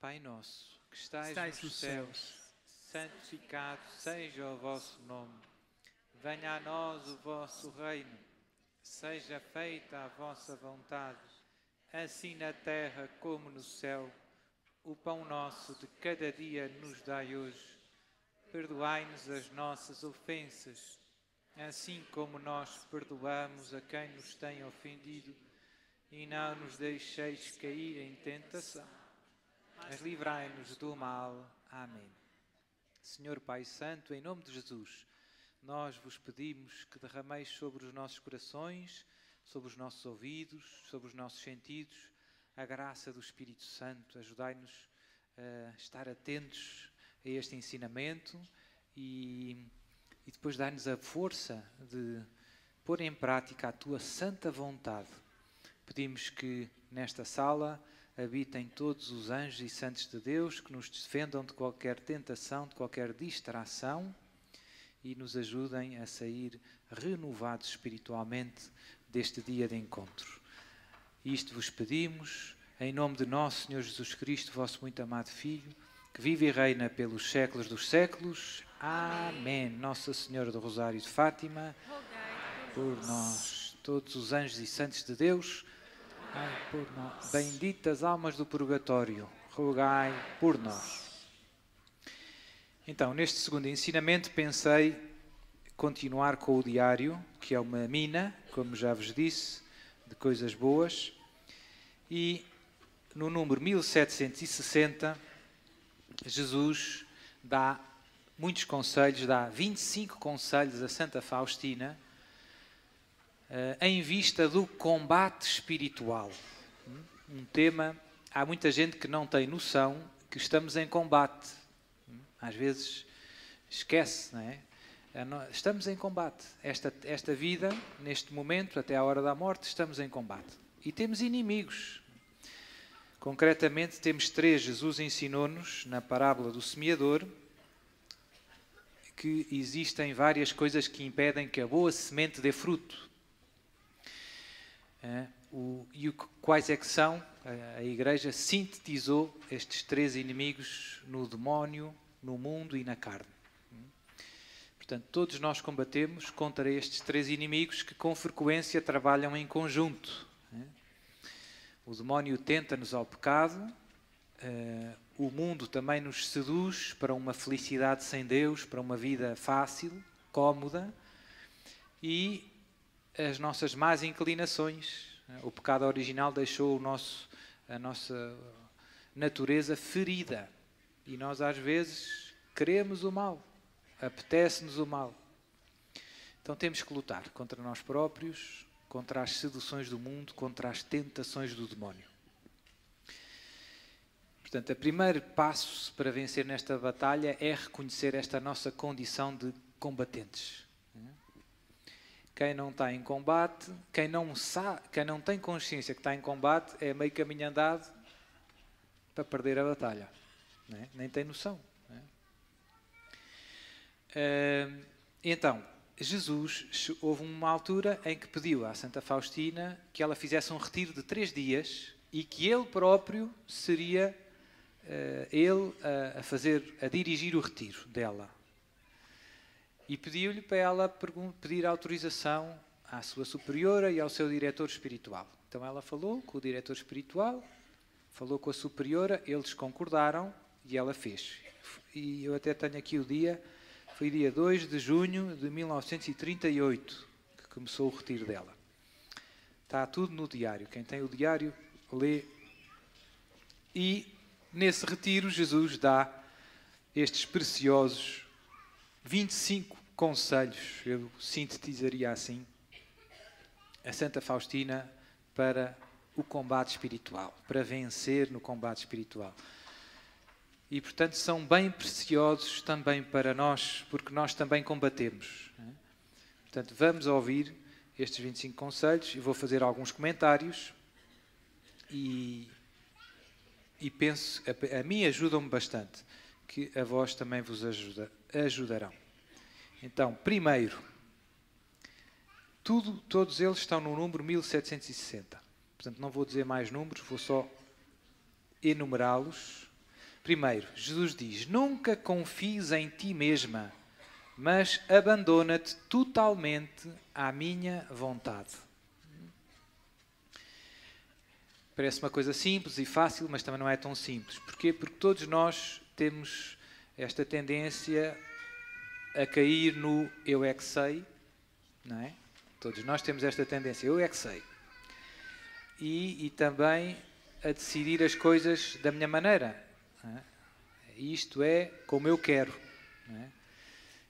Pai nosso, que estais, estais nos céus, céus, santificado seja o vosso nome. Venha a nós o vosso reino. Seja feita a vossa vontade, assim na terra como no céu. O pão nosso de cada dia nos dai hoje. Perdoai-nos as nossas ofensas, assim como nós perdoamos a quem nos tem ofendido, e não nos deixeis cair em tentação mas livrai-nos do mal. Amém. Senhor Pai Santo, em nome de Jesus, nós vos pedimos que derrameis sobre os nossos corações, sobre os nossos ouvidos, sobre os nossos sentidos, a graça do Espírito Santo. Ajudai-nos eh, a estar atentos a este ensinamento e, e depois dai-nos a força de pôr em prática a tua santa vontade. Pedimos que nesta sala habitem todos os anjos e santos de Deus que nos defendam de qualquer tentação, de qualquer distração e nos ajudem a sair renovados espiritualmente deste dia de encontro. Isto vos pedimos, em nome de nosso Senhor Jesus Cristo, vosso muito amado Filho, que vive e reina pelos séculos dos séculos. Amém. Nossa Senhora do Rosário de Fátima, por nós, todos os anjos e santos de Deus por nós. Benditas almas do purgatório, rogai por nós. Então, neste segundo ensinamento, pensei continuar com o diário, que é uma mina, como já vos disse, de coisas boas. E no número 1760, Jesus dá muitos conselhos, dá 25 conselhos a Santa Faustina eh, em vista do combate espiritual. Um tema, há muita gente que não tem noção que estamos em combate. Às vezes esquece, não é? Estamos em combate. Esta, esta vida, neste momento, até à hora da morte, estamos em combate. E temos inimigos. Concretamente, temos três. Jesus ensinou-nos, na parábola do semeador, que existem várias coisas que impedem que a boa semente dê fruto. É, o, e o, quais é que são? A, a Igreja sintetizou estes três inimigos no demónio, no mundo e na carne. Hum? Portanto, todos nós combatemos contra estes três inimigos que com frequência trabalham em conjunto. Hum? O demónio tenta-nos ao pecado, eh, o mundo também nos seduz para uma felicidade sem Deus, para uma vida fácil, cómoda, e as nossas más inclinações. Né? O pecado original deixou o nosso, a nossa natureza ferida. E nós, às vezes, queremos o mal, apetece-nos o mal. Então temos que lutar contra nós próprios, contra as seduções do mundo, contra as tentações do demónio. Portanto, o primeiro passo para vencer nesta batalha é reconhecer esta nossa condição de combatentes quem não está em combate, quem não, sabe, quem não tem consciência que está em combate, é meio caminho andado para perder a batalha. Né? Nem tem noção. Né? Então, Jesus, houve uma altura em que pediu à Santa Faustina que ela fizesse um retiro de três dias e que ele próprio seria eh, ele a fazer, a dirigir o retiro dela e pediu-lhe para ela pedir autorização à sua superiora e ao seu diretor espiritual. Então ela falou com o diretor espiritual, falou com a superiora, eles concordaram e ela fez. E eu até tenho aqui o dia, foi dia 2 de junho de 1938 que começou o retiro dela. Está tudo no diário. Quem tem o diário, lê. E nesse retiro, Jesus dá estes preciosos 25 conselhos, eu sintetizaria assim, a Santa Faustina para o combate espiritual, para vencer no combate espiritual. E, portanto, são bem preciosos também para nós, porque nós também combatemos. É? Portanto, vamos ouvir estes 25 conselhos e vou fazer alguns comentários. E, e penso, a, a mim ajudam-me bastante, que a vós também vos ajuda, ajudarão. Então, primeiro, tudo, todos eles estão no número 1760. Portanto, não vou dizer mais números, vou só enumerá-los. Primeiro, Jesus diz: Nunca confies em ti mesma, mas abandona-te totalmente à minha vontade. Parece uma coisa simples e fácil, mas também não é tão simples. Porquê? Porque todos nós temos esta tendência a cair no eu é que sei, não é? Todos nós temos esta tendência, eu é que sei. E, e também a decidir as coisas da minha maneira. É? Isto é como eu quero. É?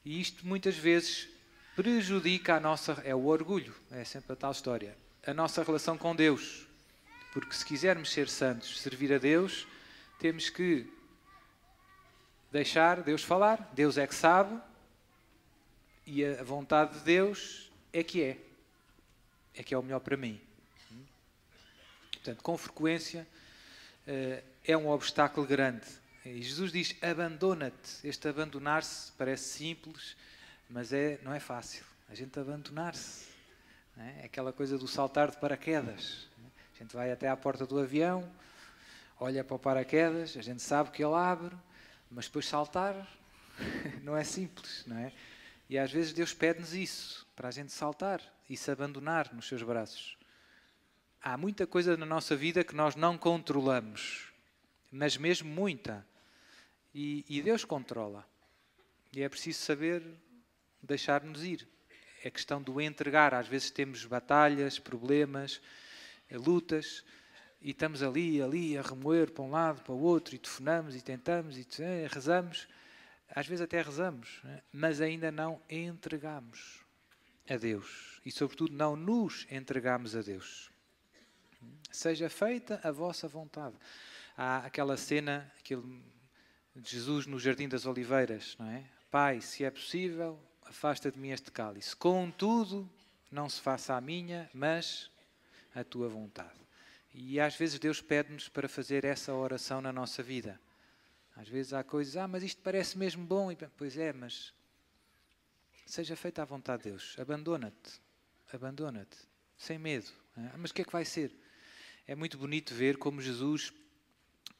E isto muitas vezes prejudica a nossa. É o orgulho, é sempre a tal história. A nossa relação com Deus. Porque se quisermos ser santos, servir a Deus, temos que deixar Deus falar. Deus é que sabe, e a vontade de Deus é que é. É que é o melhor para mim. Portanto, com frequência eh, é um obstáculo grande. E Jesus diz: abandona-te. Este abandonar-se parece simples, mas é, não é fácil. A gente abandonar-se. É? é aquela coisa do saltar de paraquedas. É? A gente vai até à porta do avião, olha para o paraquedas, a gente sabe que ele abre, mas depois saltar não é simples, não é? E às vezes Deus pede-nos isso, para a gente saltar e se abandonar nos seus braços. Há muita coisa na nossa vida que nós não controlamos, mas mesmo muita. E, e Deus controla. E é preciso saber deixar-nos ir. É questão do entregar. Às vezes temos batalhas, problemas, eh, lutas, e estamos ali, ali, a remoer para um lado, para o outro, e telefonamos, e tentamos, e eh, rezamos às vezes até rezamos, é? mas ainda não entregamos a Deus e, sobretudo, não nos entregamos a Deus. Seja feita a vossa vontade. Há aquela cena aquele de Jesus no Jardim das Oliveiras, não é? Pai, se é possível, afasta de mim este cálice. Contudo, não se faça a minha, mas a tua vontade. E às vezes Deus pede-nos para fazer essa oração na nossa vida. Às vezes há coisas, ah, mas isto parece mesmo bom. E, pois é, mas seja feita à vontade de Deus. Abandona-te. Abandona-te. Sem medo. É? Ah, mas o que é que vai ser? É muito bonito ver como Jesus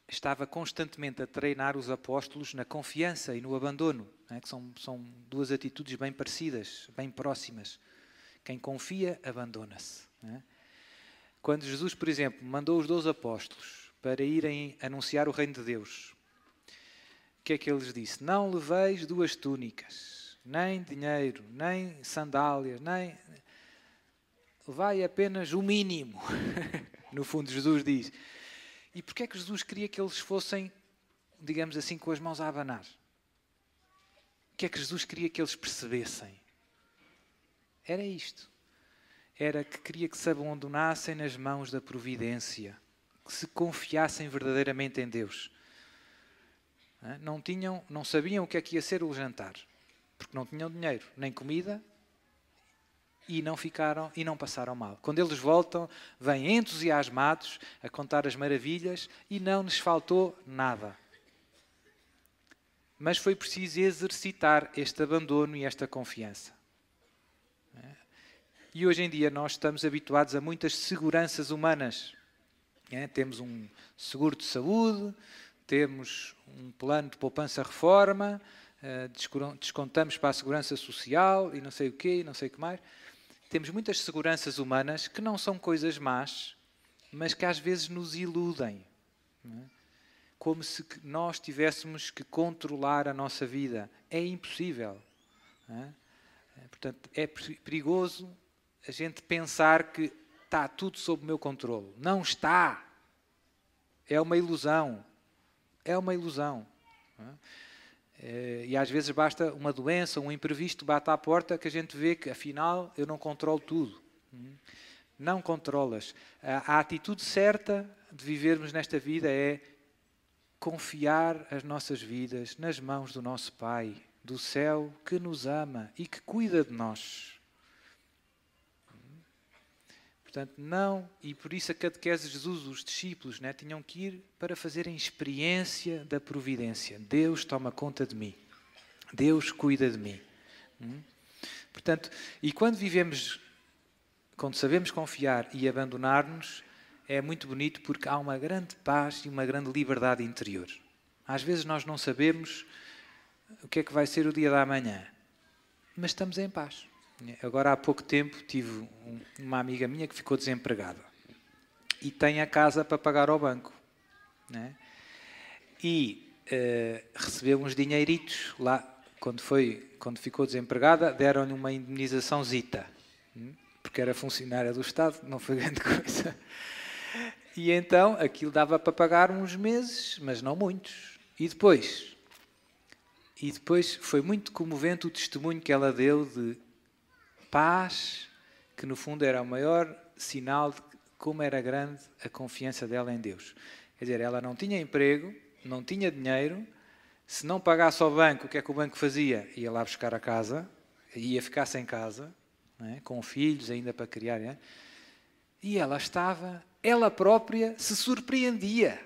estava constantemente a treinar os apóstolos na confiança e no abandono, é? que são, são duas atitudes bem parecidas, bem próximas. Quem confia, abandona-se. É? Quando Jesus, por exemplo, mandou os 12 apóstolos para irem anunciar o reino de Deus, que é que ele lhes disse? Não leveis duas túnicas, nem dinheiro, nem sandálias, nem. Levai apenas o mínimo. no fundo, Jesus diz. E porquê é que Jesus queria que eles fossem, digamos assim, com as mãos a abanar? O que é que Jesus queria que eles percebessem? Era isto. Era que queria que se abandonassem nas mãos da providência, que se confiassem verdadeiramente em Deus não tinham, não sabiam o que é que ia ser o jantar, porque não tinham dinheiro, nem comida, e não ficaram e não passaram mal. Quando eles voltam, vêm entusiasmados a contar as maravilhas e não lhes faltou nada. Mas foi preciso exercitar este abandono e esta confiança. E hoje em dia nós estamos habituados a muitas seguranças humanas. Temos um seguro de saúde, temos um plano de poupança-reforma, eh, descontamos para a segurança social e não sei o quê, e não sei o que mais. Temos muitas seguranças humanas que não são coisas más, mas que às vezes nos iludem. É? Como se nós tivéssemos que controlar a nossa vida. É impossível. É? Eh, portanto, é perigoso a gente pensar que está tudo sob o meu controle. Não está. É uma ilusão é uma ilusão. É? É, e às vezes basta uma doença, um imprevisto bate à porta que a gente vê que afinal eu não controlo tudo. Não é? controlas. A atitude certa de vivermos nesta vida é confiar as nossas vidas nas mãos do nosso Pai do céu que nos ama e que cuida de nós. Portanto, não, e por isso a catequese de Jesus, os discípulos, né, tinham que ir para fazerem experiência da providência. Deus toma conta de mim. Deus cuida de mim. Hum? Portanto, e quando vivemos, quando sabemos confiar e abandonar-nos, é muito bonito porque há uma grande paz e uma grande liberdade interior. Às vezes nós não sabemos o que é que vai ser o dia da manhã, mas estamos em paz. Agora, há pouco tempo, tive uma amiga minha que ficou desempregada e tem a casa para pagar ao banco. Né? E uh, recebeu uns dinheiritos lá, quando, foi, quando ficou desempregada, deram-lhe uma indemnização zita, hum? porque era funcionária do Estado, não foi grande coisa. E então aquilo dava para pagar uns meses, mas não muitos. E depois? E depois foi muito comovente o testemunho que ela deu de paz, que no fundo era o maior sinal de como era grande a confiança dela em Deus. Quer dizer, ela não tinha emprego, não tinha dinheiro, se não pagasse ao banco, o que é que o banco fazia? Ia lá buscar a casa, ia ficar sem casa, é? com filhos ainda para criar. É? E ela estava, ela própria se surpreendia.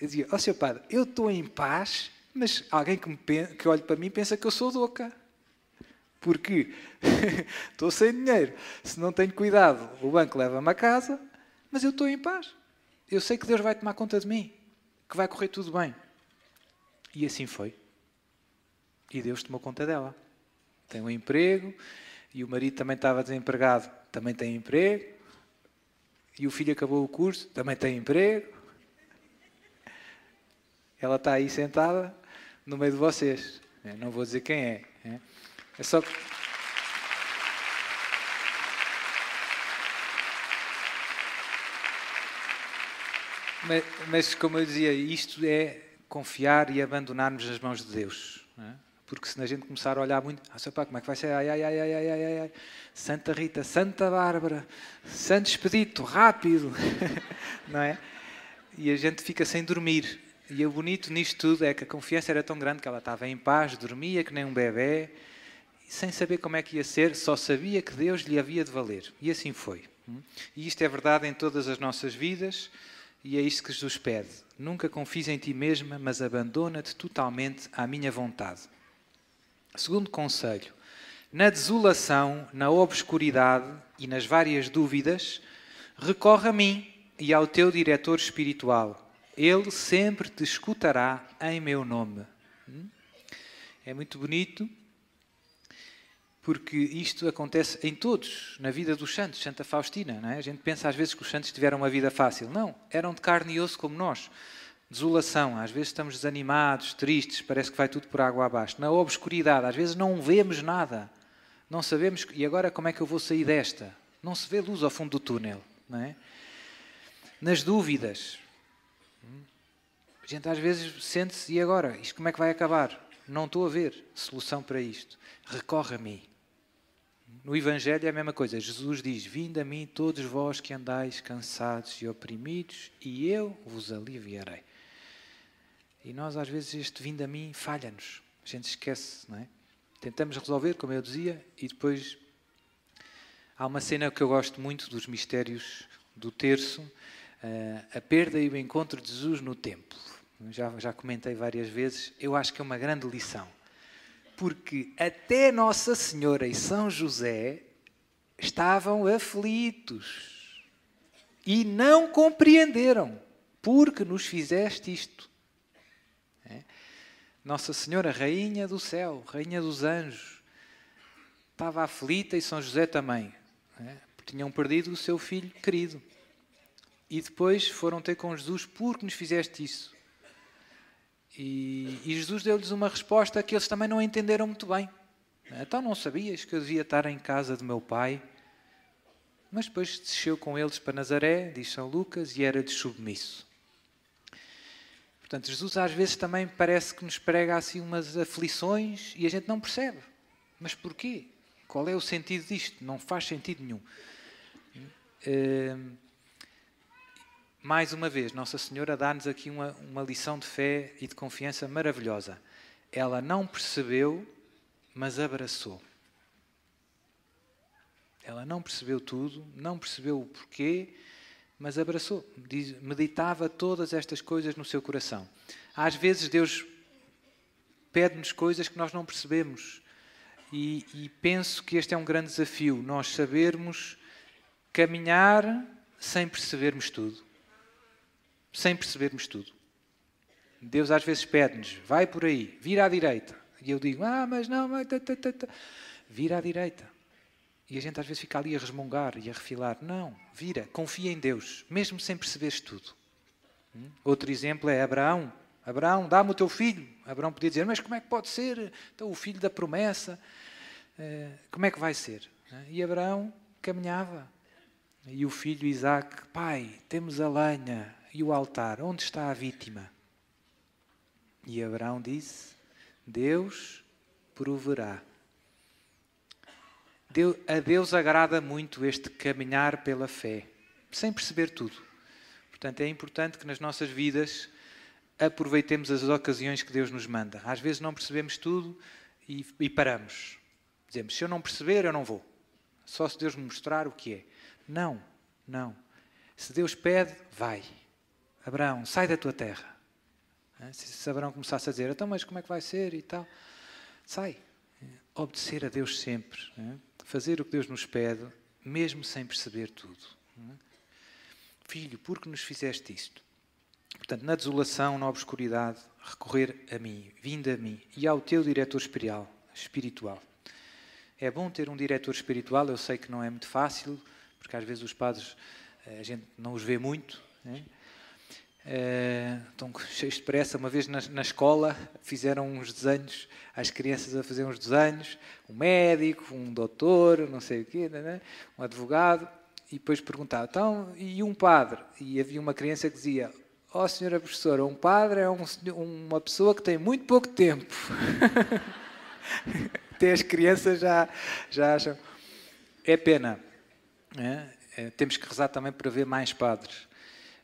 Eu dizia, ó oh, seu padre, eu estou em paz, mas alguém que, me, que olhe para mim pensa que eu sou louca porque estou sem dinheiro. Se não tenho cuidado, o banco leva-me a casa, mas eu estou em paz. Eu sei que Deus vai tomar conta de mim, que vai correr tudo bem. E assim foi. E Deus tomou conta dela. Tem um emprego, e o marido também estava desempregado, também tem emprego. E o filho acabou o curso, também tem emprego. Ela está aí sentada no meio de vocês. Não vou dizer quem é. Né? Essa... É mas, mas, como eu dizia, isto é confiar e abandonarmos nas mãos de Deus. É? Porque se a gente começar a olhar muito, ah, seu pai, como é que vai ser? Ai, ai, ai, ai, ai, ai, ai. Santa Rita, Santa Bárbara, Santo Expedito, rápido, não é? E a gente fica sem dormir. E o bonito nisto tudo é que a confiança era tão grande que ela estava em paz, dormia que nem um bebê, sem saber como é que ia ser, só sabia que Deus lhe havia de valer. E assim foi. Hum? E isto é verdade em todas as nossas vidas, e é isto que Jesus pede. Nunca confies em ti mesma, mas abandona-te totalmente à minha vontade. Segundo conselho: na desolação, na obscuridade e nas várias dúvidas, recorre a mim e ao teu diretor espiritual. Ele sempre te escutará em meu nome. Hum? É muito bonito porque isto acontece em todos, na vida dos santos, Santa Faustina. É? A gente pensa às vezes que os santos tiveram uma vida fácil. Não, eram de carne e osso como nós. Desolação, às vezes estamos desanimados, tristes, parece que vai tudo por água abaixo. Na obscuridade, às vezes não vemos nada. Não sabemos, e agora como é que eu vou sair desta? Não se vê luz ao fundo do túnel. É? Nas dúvidas, hum? a gente às vezes sente-se, e agora? Isto como é que vai acabar? Não estou a ver solução para isto. Recorre a mim. No Evangelho é a mesma coisa. Jesus diz: Vinde a mim, todos vós que andais cansados e oprimidos, e eu vos aliviarei. E nós, às vezes, este vindo a mim falha-nos. A gente esquece, não é? Tentamos resolver, como eu dizia, e depois. Há uma cena que eu gosto muito dos mistérios do terço, eh, a perda e o encontro de Jesus no templo. Já, já comentei várias vezes, eu acho que é uma grande lição porque até Nossa Senhora e São José estavam aflitos e não compreenderam porque nos fizeste isto. É? Nossa Senhora, Rainha do Céu, Rainha dos Anjos, estava aflita e São José também. É? porque Tinham perdido o seu filho querido. E depois foram ter com Jesus, porque nos fizeste isso? E, e Jesus deu-lhes uma resposta que eles também não entenderam muito bem. Então não sabias que eu devia estar em casa de meu pai? Mas depois desceu com eles para Nazaré, diz São Lucas, e era de submisso. Portanto, Jesus às vezes também parece que nos prega assim umas aflições e a gente não percebe. Mas porquê? Qual é o sentido disto? Não faz sentido nenhum. Hum mais uma vez, Nossa Senhora dá-nos aqui uma, uma lição de fé e de confiança maravilhosa. Ela não percebeu, mas abraçou. Ela não percebeu tudo, não percebeu o porquê, mas abraçou, meditava todas estas coisas no seu coração. Às vezes Deus pede-nos coisas que nós não percebemos. E, e, penso que este é um grande desafio, nós sabermos caminhar sem percebermos tudo sem percebermos tudo. Deus às vezes pede-nos, vai por aí, vira à direita. E eu digo, ah, mas não, mas vira à direita. E a gente às vezes fica ali a resmungar e a refilar. Não, vira, confia em Deus, mesmo sem perceberes tudo. Hum? Outro exemplo é Abraão. Abraão, dá-me o teu filho. Abraão podia dizer, mas como é que pode ser? Então, o filho da promessa, eh, como é que vai ser? Né? E Abraão caminhava. E o filho Isaac, pai, temos a lenha, e o altar? Onde está a vítima? E Abraão disse: Deus proverá. Deu, a Deus agrada muito este caminhar pela fé, sem perceber tudo. Portanto, é importante que nas nossas vidas aproveitemos as ocasiões que Deus nos manda. Às vezes não percebemos tudo e, e paramos. Dizemos: se eu não perceber, eu não vou. Só se Deus me mostrar o que é. Não, não. Se Deus pede, vai. Abraão, sai da tua terra. Se Abraão começasse a dizer, então, mas como é que vai ser e tal? Sai. Obedecer a Deus sempre. Fazer o que Deus nos pede, mesmo sem perceber tudo. Filho, por que nos fizeste isto? Portanto, na desolação, na obscuridade, recorrer a mim, vinda a mim e ao teu diretor espiritual. É bom ter um diretor espiritual, eu sei que não é muito fácil, porque às vezes os padres eh, a gente não os vê muito, estão eh, cheios de pressa. Uma vez na, na, escola fizeram uns desenhos, as crianças a fazer uns desenhos, um médico, um doutor, não sei o quê, é? um advogado, e depois perguntavam, então, e um padre? E havia uma criança que dizia, ó oh, senhora professora, um padre é um, uma pessoa que tem muito pouco tempo. Até as crianças já, já acham. É pena. É? É, temos que rezar também para ver mais padres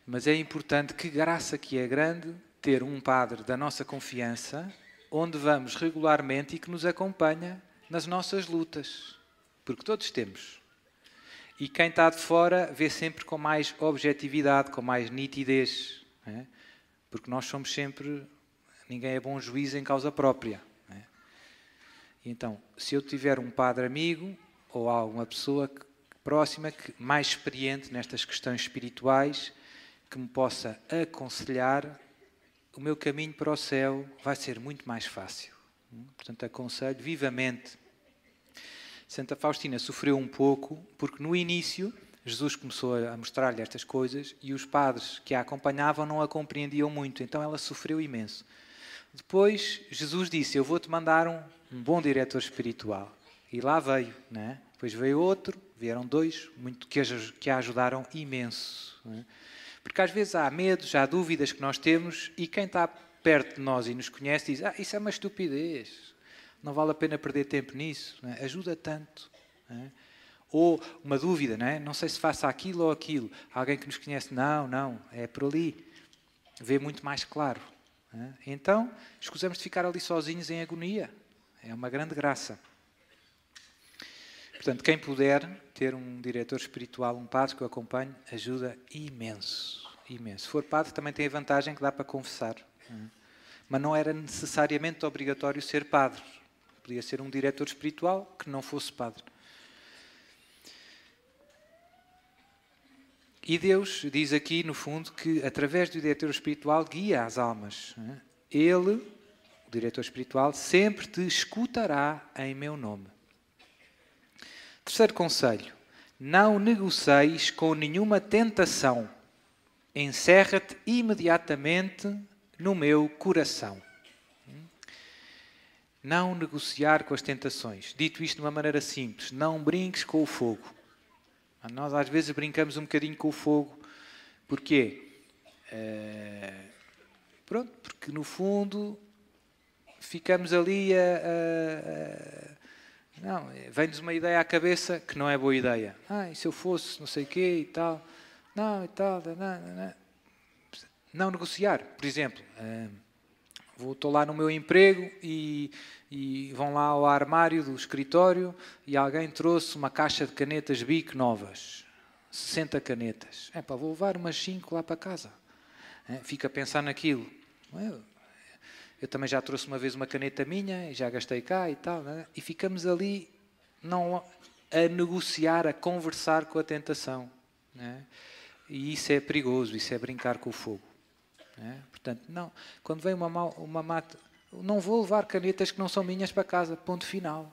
mas é importante, que graça que é grande, ter um padre da nossa confiança, onde vamos regularmente e que nos acompanha nas nossas lutas. Porque todos temos. E quem está de fora vê sempre com mais objetividade, com mais nitidez. É? Porque nós somos sempre. Ninguém é bom juiz em causa própria. É? E Então, se eu tiver um padre amigo ou alguma pessoa próxima que mais experiente nestas questões espirituais, que me possa aconselhar, o meu caminho para o céu vai ser muito mais fácil. Portanto, aconselho vivamente. Santa Faustina sofreu um pouco, porque no início Jesus começou a mostrar-lhe estas coisas e os padres que a acompanhavam não a compreendiam muito, então ela sofreu imenso. Depois Jesus disse: Eu vou-te mandar um, um, bom diretor espiritual. E lá veio, né? depois veio outro, vieram dois, muito que a, que a ajudaram imenso. Né? Porque às vezes há medos, há dúvidas que nós temos e quem está perto de nós e nos conhece diz: Ah, isso é uma estupidez, não vale a pena perder tempo nisso, é? ajuda tanto. É? Ou uma dúvida, não, é? não sei se faça aquilo ou aquilo. Há alguém que nos conhece, não, não, é por ali. Vê muito mais claro. É? Então, escusamos de ficar ali sozinhos em agonia. É uma grande graça. Portanto, quem puder ter um diretor espiritual, um padre que o acompanhe, ajuda imenso, imenso. Se for padre, também tem a vantagem que dá para confessar. É? Mas não era necessariamente obrigatório ser padre. Podia ser um diretor espiritual que não fosse padre. E Deus diz aqui, no fundo, que através do diretor espiritual guia as almas. É? Ele, o diretor espiritual, sempre te escutará em meu nome. Terceiro conselho: não negocieis com nenhuma tentação. Encerra-te imediatamente no meu coração. Não negociar com as tentações. Dito isto de uma maneira simples, não brinques com o fogo. Nós às vezes brincamos um bocadinho com o fogo. Porquê? Eh, pronto, porque no fundo ficamos ali a, a não, eh, vem-nos uma ideia à cabeça que não é boa ideia. Ah, e se eu fosse não sei o quê e tal. Não, e tal. Não, não, não. não negociar, por exemplo. Vou, estou lá no meu emprego e, e, vão lá ao armário do escritório e alguém trouxe uma caixa de canetas BIC novas. 60 canetas. É pá, vou levar umas 5 lá para casa. Eh, fica a pensar naquilo. Eu também já trouxe uma vez uma caneta minha e já gastei cá e tal. Né? E ficamos ali não a negociar, a conversar com a tentação. Né? E isso é perigoso, isso é brincar com o fogo. Né? Portanto, não. Quando vem uma, mal, uma mata, não vou levar canetas que não são minhas para casa. Ponto final.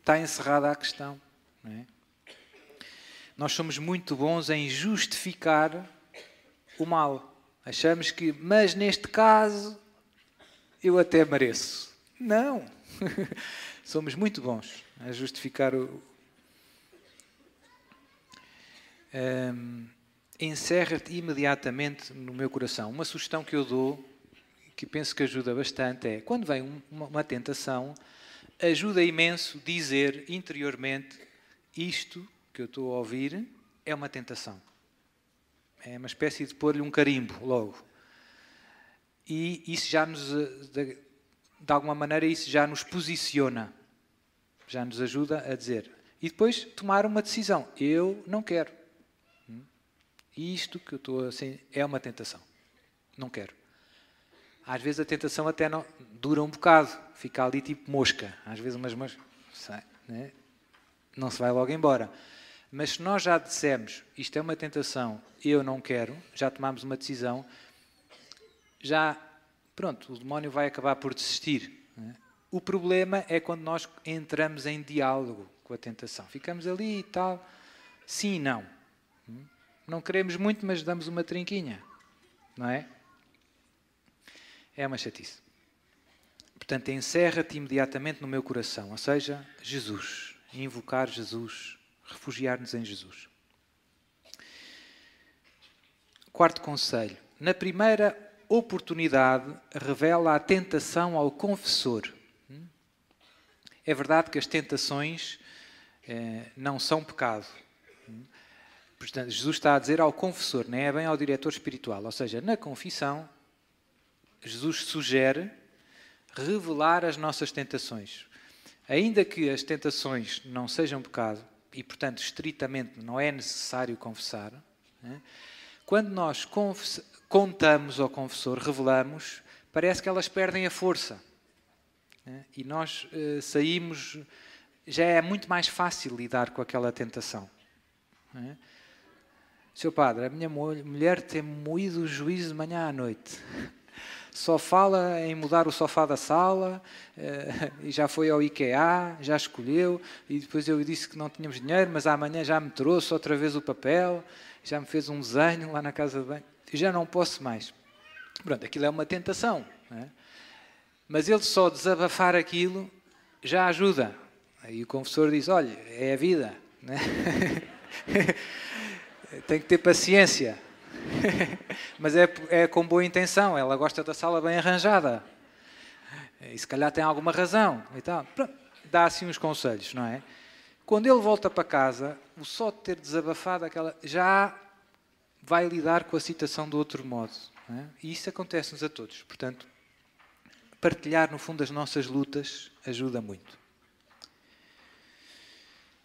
Está encerrada a questão. É? Nós somos muito bons em justificar o mal. Achamos que, mas neste caso, eu até mereço. Não! Somos muito bons a justificar o. Um, Encerra-te imediatamente no meu coração. Uma sugestão que eu dou, que penso que ajuda bastante, é quando vem uma, uma tentação, ajuda imenso dizer interiormente: isto que eu estou a ouvir é uma tentação. É uma espécie de pôr-lhe um carimbo logo e isso já nos, eh, de, de alguma maneira, isso já nos posiciona, já nos ajuda a dizer. E depois tomar uma decisão. Eu não quero. Hum? Isto que eu estou assim é uma tentação. Não quero. Às vezes a tentação até não, dura um bocado, fica ali tipo mosca. Às vezes umas moscas. Né? Não se vai logo embora. Mas se nós já dissemos isto é uma tentação, eu não quero, já tomamos uma decisão, já, pronto, o demónio vai acabar por desistir. É? O problema é quando nós entramos em diálogo com a tentação. Ficamos ali e tal. Sim e não. Hum? Não queremos muito, mas damos uma trinquinha. Não é? É uma chatice. Portanto, encerra-te imediatamente no meu coração. Ou seja, Jesus. Invocar Jesus. Refugiar-nos em Jesus. Quarto conselho. Na primeira oportunidade revela a tentação ao confessor. É verdade que as tentações eh, não são pecado. Portanto, Jesus está a dizer ao confessor, não né? é bem ao diretor espiritual. Ou seja, na confissão, Jesus sugere revelar as nossas tentações. Ainda que as tentações não sejam pecado, e portanto estritamente não é necessário confessar, né? quando nós confessamos contamos ao confessor, revelamos, parece que elas perdem a força. Né? E nós eh, saímos, já é muito mais fácil lidar com aquela tentação. Né? Seu padre, a minha mulher tem moído o juízo de manhã à noite. Só fala em mudar o sofá da sala, eh, e já foi ao IKEA, já escolheu, e depois eu disse que não tínhamos dinheiro, mas amanhã já me trouxe outra vez o papel, já me fez um desenho lá na casa de banho eu já não posso mais. Pronto, aquilo é uma tentação. É? Mas ele só desabafar aquilo já ajuda. Aí o confessor diz: olha, é a vida. É? Tem que ter paciência. Mas é, é com boa intenção. Ela gosta da sala bem arranjada. E se calhar tem alguma razão. E tal. dá assim uns conselhos, não é? Quando ele volta para casa, o só de ter desabafado aquela já vai lidar com a citação do outro modo. É? E isso acontece-nos a todos. Portanto, partilhar, no fundo, as nossas lutas ajuda muito.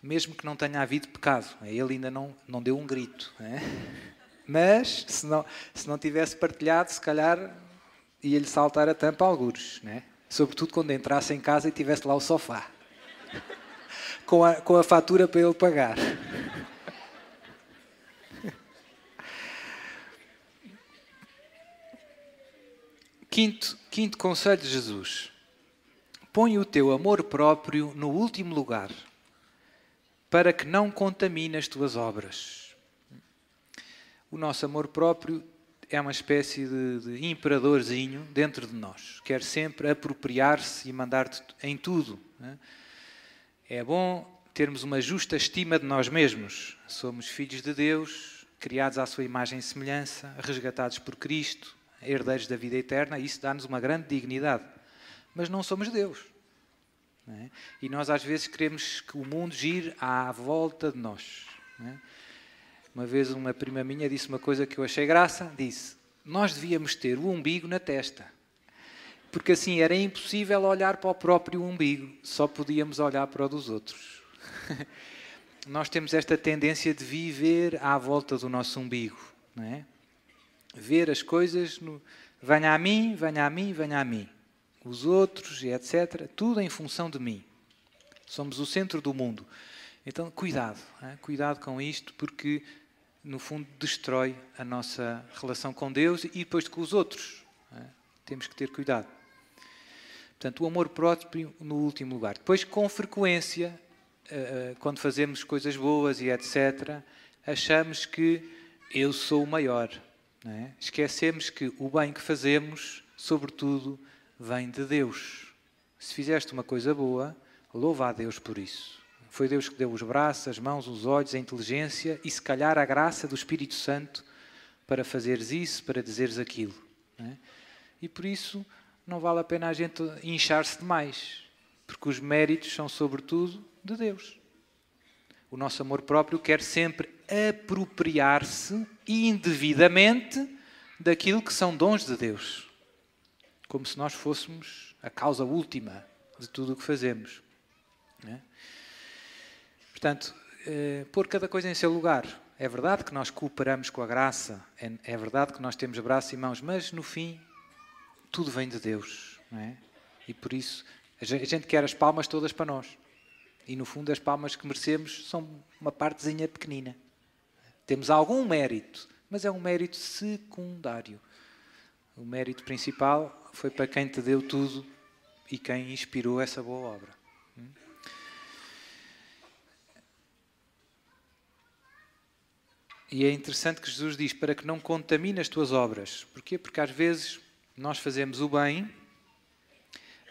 Mesmo que não tenha havido pecado, é, ele ainda não, não deu um grito. É? Mas, se não, se não tivesse partilhado, se calhar ia-lhe saltar a tampa a algures. É? Sobretudo quando entrasse em casa e tivesse lá o sofá. Com a, com a fatura para ele pagar. Quinto, quinto conselho de Jesus: põe o teu amor próprio no último lugar, para que não contamine as tuas obras. O nosso amor próprio é uma espécie de, de imperadorzinho dentro de nós, quer sempre apropriar-se e mandar em tudo. Né? É bom termos uma justa estima de nós mesmos. Somos filhos de Deus, criados à sua imagem e semelhança, resgatados por Cristo, herdeiros da vida eterna, e isso dá-nos uma grande dignidade. Mas não somos Deus. Não é? E nós às vezes queremos que o mundo gire à volta de nós. É? Uma vez uma prima minha disse uma coisa que eu achei graça, disse, nós devíamos ter o umbigo na testa. Porque assim era impossível olhar para o próprio umbigo, só podíamos olhar para o dos outros. nós temos esta tendência de viver à volta do nosso umbigo, não é? ver as coisas no venha a mim, venha a mim, venha a mim. Os outros etc. Tudo em função de mim. Somos o centro do mundo. Então, cuidado, hein? cuidado com isto, porque no fundo destrói a nossa relação com Deus e depois com os outros. Hein? Temos que ter cuidado. Portanto, o amor próprio no último lugar. Depois, com frequência, eh, eh, quando fazemos coisas boas e etc., achamos que eu sou o maior, é? Esquecemos que o bem que fazemos, sobretudo, vem de Deus. Se fizeste uma coisa boa, louva a Deus por isso. Foi Deus que deu os braços, as mãos, os olhos, a inteligência e, se calhar, a graça do Espírito Santo para fazeres isso, para dizeres aquilo. É? E por isso não vale a pena a gente inchar-se demais, porque os méritos são, sobretudo, de Deus. O nosso amor próprio quer sempre apropriar-se indevidamente daquilo que são dons de Deus. Como se nós fôssemos a causa última de tudo o que fazemos. É? Portanto, eh, pôr cada coisa em seu lugar. É verdade que nós cooperamos com a graça, é, é verdade que nós temos braços e mãos, mas no fim, tudo vem de Deus. É? E por isso, a gente quer as palmas todas para nós. E no fundo, as palmas que merecemos são uma partezinha pequenina. Temos algum mérito, mas é um mérito secundário. O mérito principal foi para quem te deu tudo e quem inspirou essa boa obra. E é interessante que Jesus diz para que não contamine as tuas obras. Porquê? Porque às vezes nós fazemos o bem,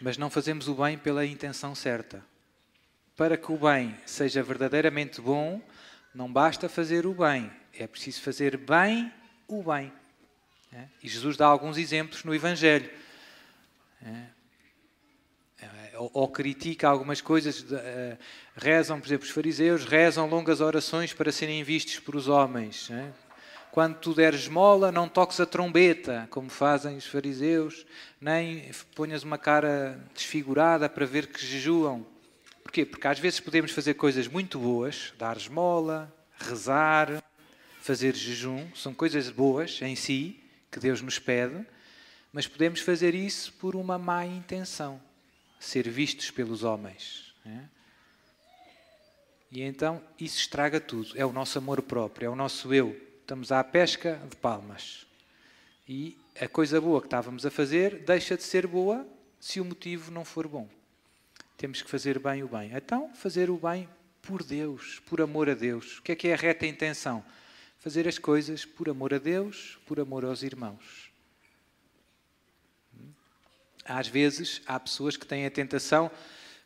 mas não fazemos o bem pela intenção certa. Para que o bem seja verdadeiramente bom, não basta fazer o bem, é preciso fazer bem o bem. É? E Jesus dá alguns exemplos no Evangelho. É? É, ou, ou critica algumas coisas, eh, rezam, por exemplo, os fariseus rezam longas orações para serem vistos por os homens. Quando tu deres mola, não toques a trombeta, como fazem os fariseus, nem ponhas uma cara desfigurada para ver que jejuam. Porquê? Porque às vezes podemos fazer coisas muito boas, dar esmola, rezar, fazer jejum, são coisas boas em si, que Deus nos pede, mas podemos fazer isso por uma má intenção, ser vistos pelos homens. Né? E então isso estraga tudo. É o nosso amor próprio, é o nosso eu. Estamos à pesca de palmas. E a coisa boa que estávamos a fazer deixa de ser boa se o motivo não for bom temos que fazer bem o bem. Então, fazer o bem por Deus, por amor a Deus. O que é que é a reta intenção? Fazer as coisas por amor a Deus, por amor aos irmãos. Às vezes, há pessoas que têm a tentação,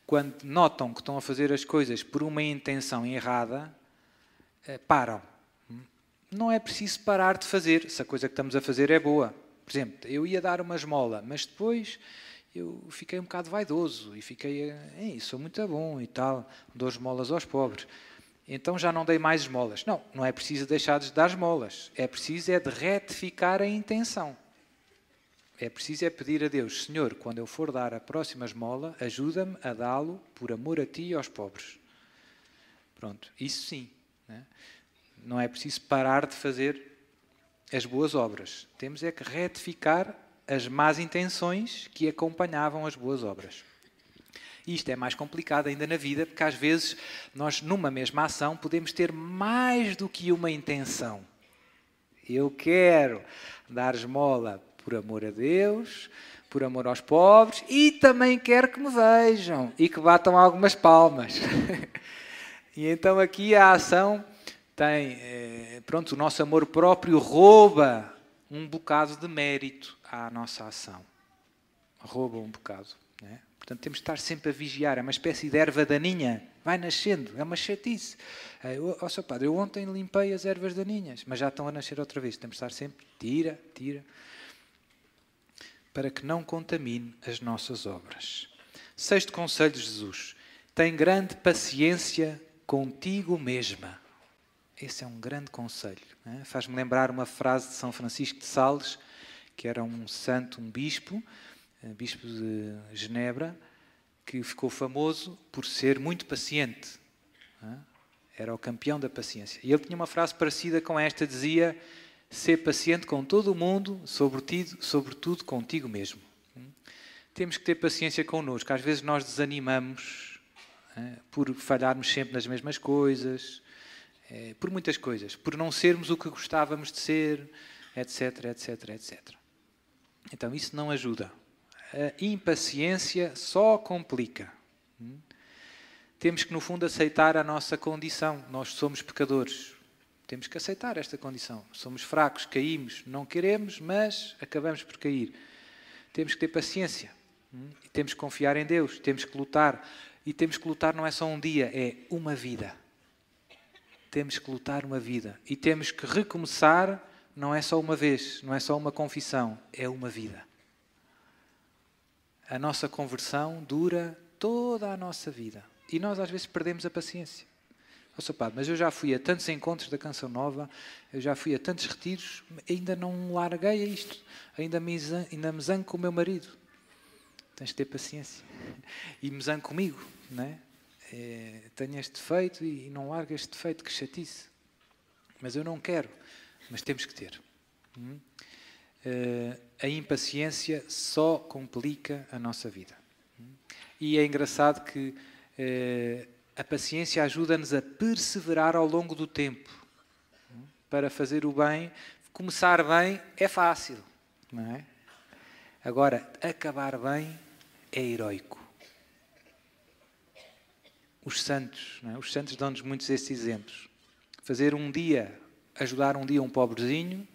quando notam que estão a fazer as coisas por uma intenção errada, eh, param. Não é preciso parar de fazer, se a coisa que estamos a fazer é boa. Por exemplo, eu ia dar uma esmola, mas depois eu fiquei um bocado vaidoso e fiquei, Ei, é sou muito bom e tal, dou esmolas aos pobres. Então já não dei mais esmolas. Não, não é preciso deixar de dar esmolas. É preciso é de retificar a intenção. É preciso é pedir a Deus, Senhor, quando eu for dar a próxima esmola, ajuda-me a dá-lo por amor a ti e aos pobres. Pronto, isso sim. Né? Não é preciso parar de fazer as boas obras. Temos é que retificar as más intenções que acompanhavam as boas obras. E isto é mais complicado ainda na vida, porque às vezes nós, numa mesma ação, podemos ter mais do que uma intenção. Eu quero dar esmola por amor a Deus, por amor aos pobres e também quero que me vejam e que batam algumas palmas. e então aqui a ação tem, eh, pronto, o nosso amor próprio rouba um bocado de mérito à nossa ação. Rouba um bocado. Né? Portanto, temos de estar sempre a vigiar. É uma espécie de erva daninha. Vai nascendo. É uma chatice. Eh, ó oh, seu padre, eu ontem limpei as ervas daninhas, mas já estão a nascer outra vez. Temos de estar sempre, tira, tira, para que não contamine as nossas obras. Sexto conselho de Jesus. Tem grande paciência contigo mesma. Esse é um grande conselho. Né? Faz-me lembrar uma frase de São Francisco de Sales que era um santo, um bispo, eh, bispo de Genebra, que ficou famoso por ser muito paciente. É? Era o campeão da paciência. E ele tinha uma frase parecida com esta, dizia: "Ser paciente com todo o mundo, sobretudo, sobretudo contigo mesmo". Hum? Temos que ter paciência connosco. Às vezes nós desanimamos é? por falharmos sempre nas mesmas coisas, eh, por muitas coisas, por não sermos o que gostávamos de ser, etc, etc, etc. Então isso não ajuda. A impaciência só complica. Hum? Temos que, no fundo, aceitar a nossa condição. Nós somos pecadores. Temos que aceitar esta condição. Somos fracos, caímos, não queremos, mas acabamos por cair. Temos que ter paciência. Hum? E temos que confiar em Deus. Temos que lutar. E temos que lutar não é só um dia, é uma vida. Temos que lutar uma vida. E temos que recomeçar não é só uma vez, não é só uma confissão, é uma vida. A nossa conversão dura toda a nossa vida. E nós às vezes perdemos a paciência. seu padre, mas eu já fui a tantos encontros da Canção Nova, eu já fui a tantos retiros, ainda não larguei isto, ainda me, ainda me zango com o meu marido. Tens de ter paciência. E me zango comigo, não é? é tenho este defeito e não largo este defeito, que chatice. Mas eu não quero mas temos que ter. Hum? Uh, a impaciência só complica a nossa vida. Hum? E é engraçado que uh, a paciência ajuda-nos a perseverar ao longo do tempo. Hum? Para fazer o bem, começar bem é fácil, não é? Agora, acabar bem é heroico. Os santos, é? os santos dão-nos muitos esses exemplos. Fazer um dia ajudar um dia um pobrezinho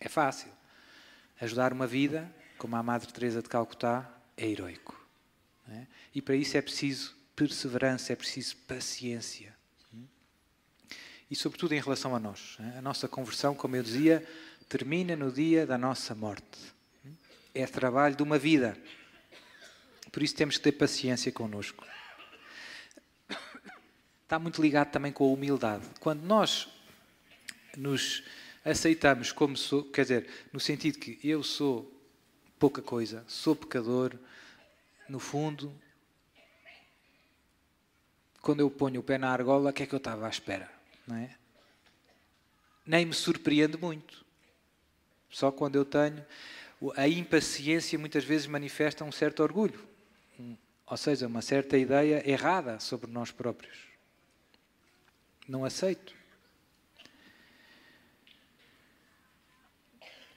é fácil. Ajudar uma vida, como a Madre Teresa de Calcutá, é heroico. É? E para isso é preciso perseverança, é preciso paciência. E sobretudo em relação a nós. É? A nossa conversão, como eu dizia, termina no dia da nossa morte. É trabalho de uma vida. Por isso temos que ter paciência connosco. Está muito ligado também com a humildade. Quando nós nos aceitamos como sou, quer dizer, no sentido que eu sou pouca coisa, sou pecador, no fundo, quando eu ponho o pé na argola, o que é que eu estava à espera? Não é? Nem me surpreende muito. Só quando eu tenho. A impaciência muitas vezes manifesta um certo orgulho, ou seja, uma certa ideia errada sobre nós próprios. Não aceito.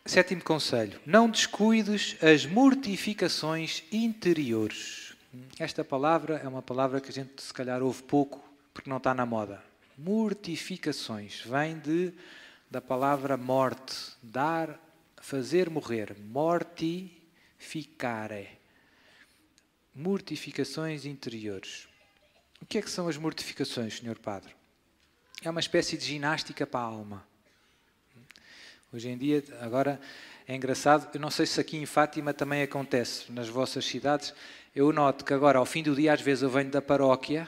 Sétimo conselho: não descuides as mortificações interiores. Esta palavra é uma palavra que a gente se calhar ouve pouco porque não está na moda. Mortificações vem de da palavra morte, dar, fazer morrer, mortificare. Mortificações interiores. O que é que são as mortificações, senhor padre? É uma espécie de ginástica para a alma. Hoje em dia, agora é engraçado, eu não sei se aqui em Fátima também acontece, nas vossas cidades, eu noto que agora, ao fim do dia, às vezes eu venho da paróquia,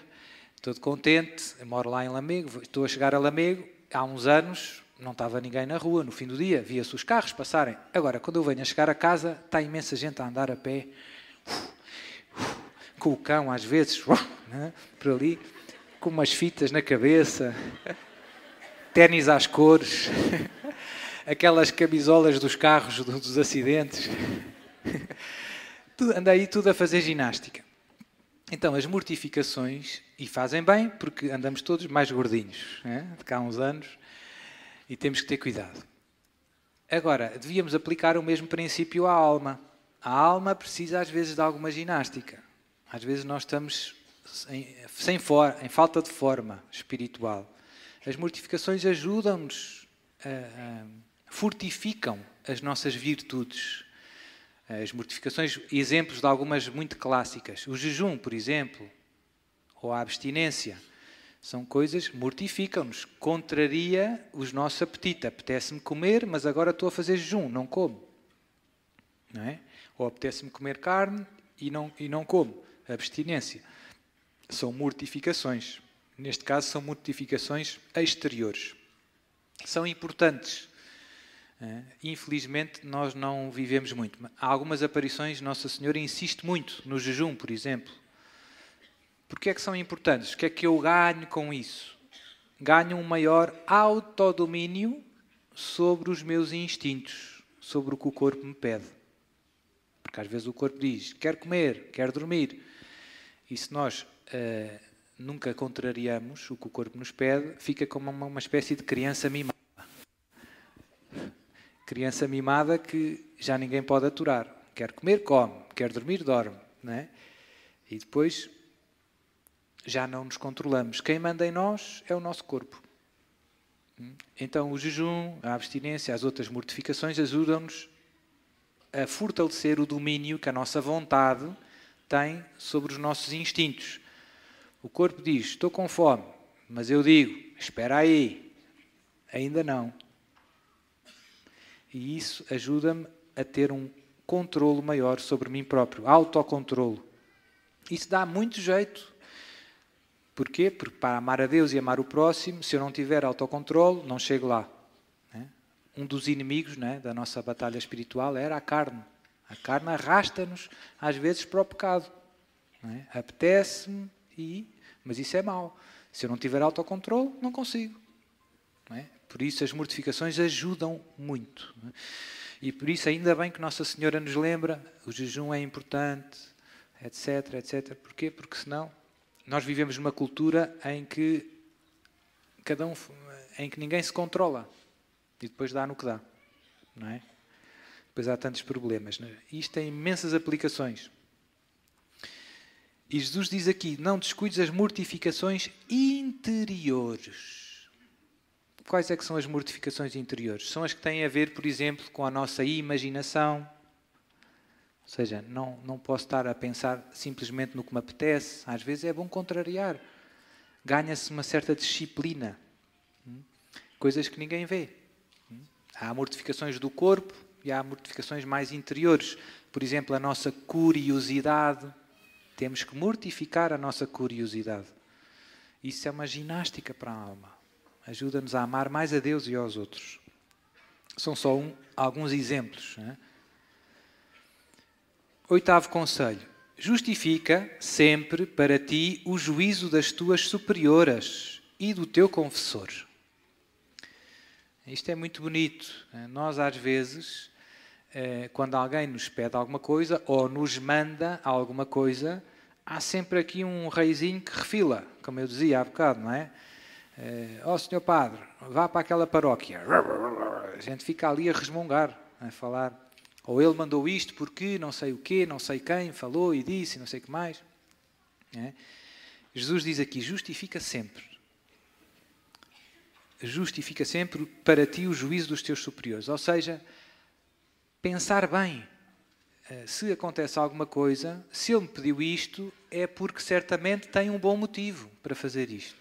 todo contente, moro lá em Lamego, estou a chegar a Lamego, há uns anos não estava ninguém na rua, no fim do dia, via-se os carros passarem. Agora, quando eu venho a chegar a casa, está imensa gente a andar a pé, com o cão às vezes, né, por ali, com umas fitas na cabeça, ténis às cores aquelas camisolas dos carros, dos acidentes. anda aí tudo a fazer ginástica. Então, as mortificações, e fazem bem, porque andamos todos mais gordinhos, é? de cá há uns anos, e temos que ter cuidado. Agora, devíamos aplicar o mesmo princípio à alma. A alma precisa, às vezes, de alguma ginástica. Às vezes, nós estamos em, sem for, em falta de forma espiritual. As mortificações ajudam-nos a fortificam as nossas virtudes. As mortificações, exemplos de algumas muito clássicas. O jejum, por exemplo, ou a abstinência, são coisas que mortificam-nos, contraria os nossos apetites. Apetece-me comer, mas agora estou a fazer jejum, não como. Não é? Ou apetece-me comer carne e não, e não como. Abstinência. São mortificações. Neste caso, são mortificações exteriores. São importantes é. Infelizmente, nós não vivemos muito. Há algumas aparições, Nossa Senhora insiste muito no jejum, por exemplo. Porquê é que são importantes? O que é que eu ganho com isso? Ganho um maior autodomínio sobre os meus instintos, sobre o que o corpo me pede. Porque às vezes o corpo diz, quer comer, quer dormir. E se nós uh, nunca contrariamos o que o corpo nos pede, fica como uma, uma espécie de criança mimada criança mimada que já ninguém pode aturar. Quer comer, come. Quer dormir, dorme. Não é? E depois já não nos controlamos. Quem manda em nós é o nosso corpo. Hum? Então o jejum, a abstinência, as outras mortificações ajudam-nos a fortalecer o domínio que a nossa vontade tem sobre os nossos instintos. O corpo diz: Estou com fome, mas eu digo: Espera aí, ainda não. E isso ajuda-me a ter um controlo maior sobre mim próprio, autocontrolo. Isso dá muito jeito. Porquê? Porque para amar a Deus e amar o próximo, se eu não tiver autocontrolo, não chego lá. Né? Um dos inimigos né, da nossa batalha espiritual era a carne. A carne arrasta-nos, às vezes, para o pecado. É? Apetece-me, e... mas isso é mau. Se eu não tiver autocontrolo, não consigo. Não é? Por isso, as mortificações ajudam muito. É? E por isso, ainda bem que Nossa Senhora nos lembra: o jejum é importante, etc. etc. Porquê? Porque senão nós vivemos numa cultura em que cada um, em que ninguém se controla e depois dá no que dá, não é? Depois há tantos problemas. É? Isto tem imensas aplicações. E Jesus diz aqui: não descuides as mortificações interiores quais é que são as mortificações interiores? São as que têm a ver, por exemplo, com a nossa imaginação. Ou seja, não, não posso estar a pensar simplesmente no que me apetece. Às vezes é bom contrariar. Ganha-se uma certa disciplina. Hum? Coisas que ninguém vê. Hum? Há mortificações do corpo e há mortificações mais interiores. Por exemplo, a nossa curiosidade. Temos que mortificar a nossa curiosidade. Isso é uma ginástica para a alma. Ajuda-nos a amar mais a Deus e aos outros. São só um, alguns exemplos. É? Oitavo conselho: justifica sempre para ti o juízo das tuas superioras e do teu confessor. Isto é muito bonito. É? Nós, às vezes, eh, quando alguém nos pede alguma coisa ou nos manda alguma coisa, há sempre aqui um reizinho que refila, como eu dizia há bocado, não é? Ó eh, oh, senhor padre, vá para aquela paróquia. A gente fica ali a resmungar, a falar. Ou ele mandou isto porque não sei o quê, não sei quem falou e disse, não sei o que mais. É? Jesus diz aqui: justifica sempre. Justifica sempre para ti o juízo dos teus superiores. Ou seja, pensar bem. Eh, se acontece alguma coisa, se ele me pediu isto, é porque certamente tem um bom motivo para fazer isto.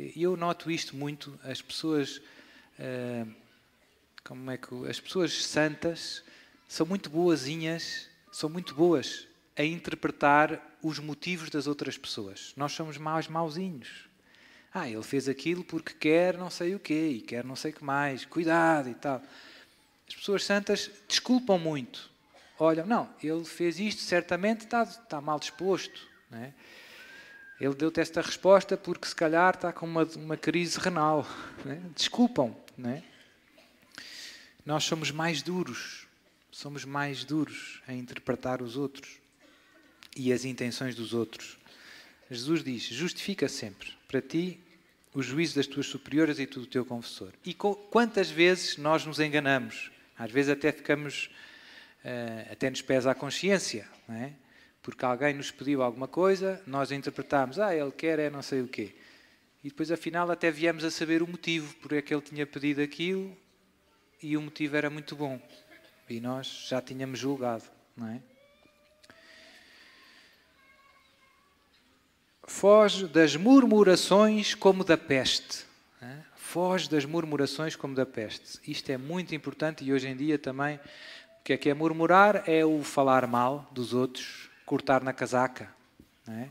E eu noto isto muito, as pessoas. Eh, como é que. As pessoas santas são muito boazinhas, são muito boas a interpretar os motivos das outras pessoas. Nós somos maus mauzinhos. Ah, ele fez aquilo porque quer não sei o quê e quer não sei o que mais, cuidado e tal. As pessoas santas desculpam muito. Olham, não, ele fez isto, certamente está, está mal disposto. Não é? Ele deu-te esta resposta porque se calhar está com uma, uma crise renal. Né? Desculpam, né? Nós somos mais duros, somos mais duros a interpretar os outros e as intenções dos outros. Jesus diz: justifica sempre para ti o juízo das tuas superiores e do teu confessor. E quantas vezes nós nos enganamos? Às vezes até ficamos, eh, até nos pesa a consciência, não é? porque alguém nos pediu alguma coisa, nós interpretámos, ah, ele quer é não sei o quê. E depois, afinal, até viemos a saber o motivo por é que ele tinha pedido aquilo e o motivo era muito bom. E nós já tínhamos julgado, não é? Foge das murmurações como da peste. É? Foge das murmurações como da peste. Isto é muito importante e hoje em dia também. O que é que é murmurar? É o falar mal dos outros, cortar na casaca. É?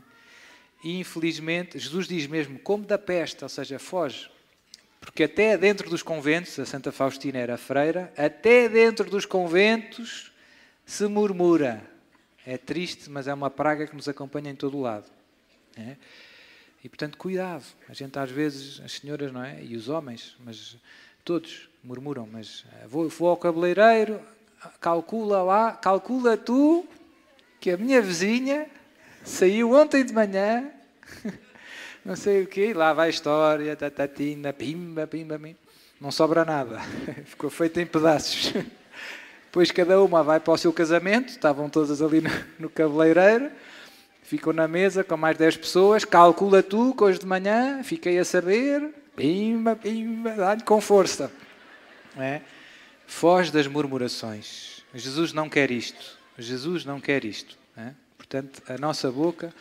E infelizmente, Jesus diz mesmo, como da peste, ou seja, foge. Porque até dentro dos conventos, a Santa Faustina era freira, até dentro dos conventos se murmura. É triste, mas é uma praga que nos acompanha em todo o lado. É? E portanto, cuidado. A gente às vezes, as senhoras, não é? E os homens, mas todos murmuram, mas vou, vou ao cabeleireiro, calcula lá, calcula tu que a minha vizinha saiu ontem de manhã, não sei o quê, lá vai a história, tatatina, tá, tá, pimba, pimba, pimba. Não sobra nada. Ficou feito em pedaços. Depois cada uma vai para o seu casamento, estavam todas ali no, no cabeleireiro, ficam na mesa com mais 10 pessoas, calcula tu que hoje de manhã fiquei a saber, pimba, pimba, dá-lhe com força. É? Foge das murmurações. Jesus não quer isto. Jesus não quer isto. Né? Portanto, a nossa boca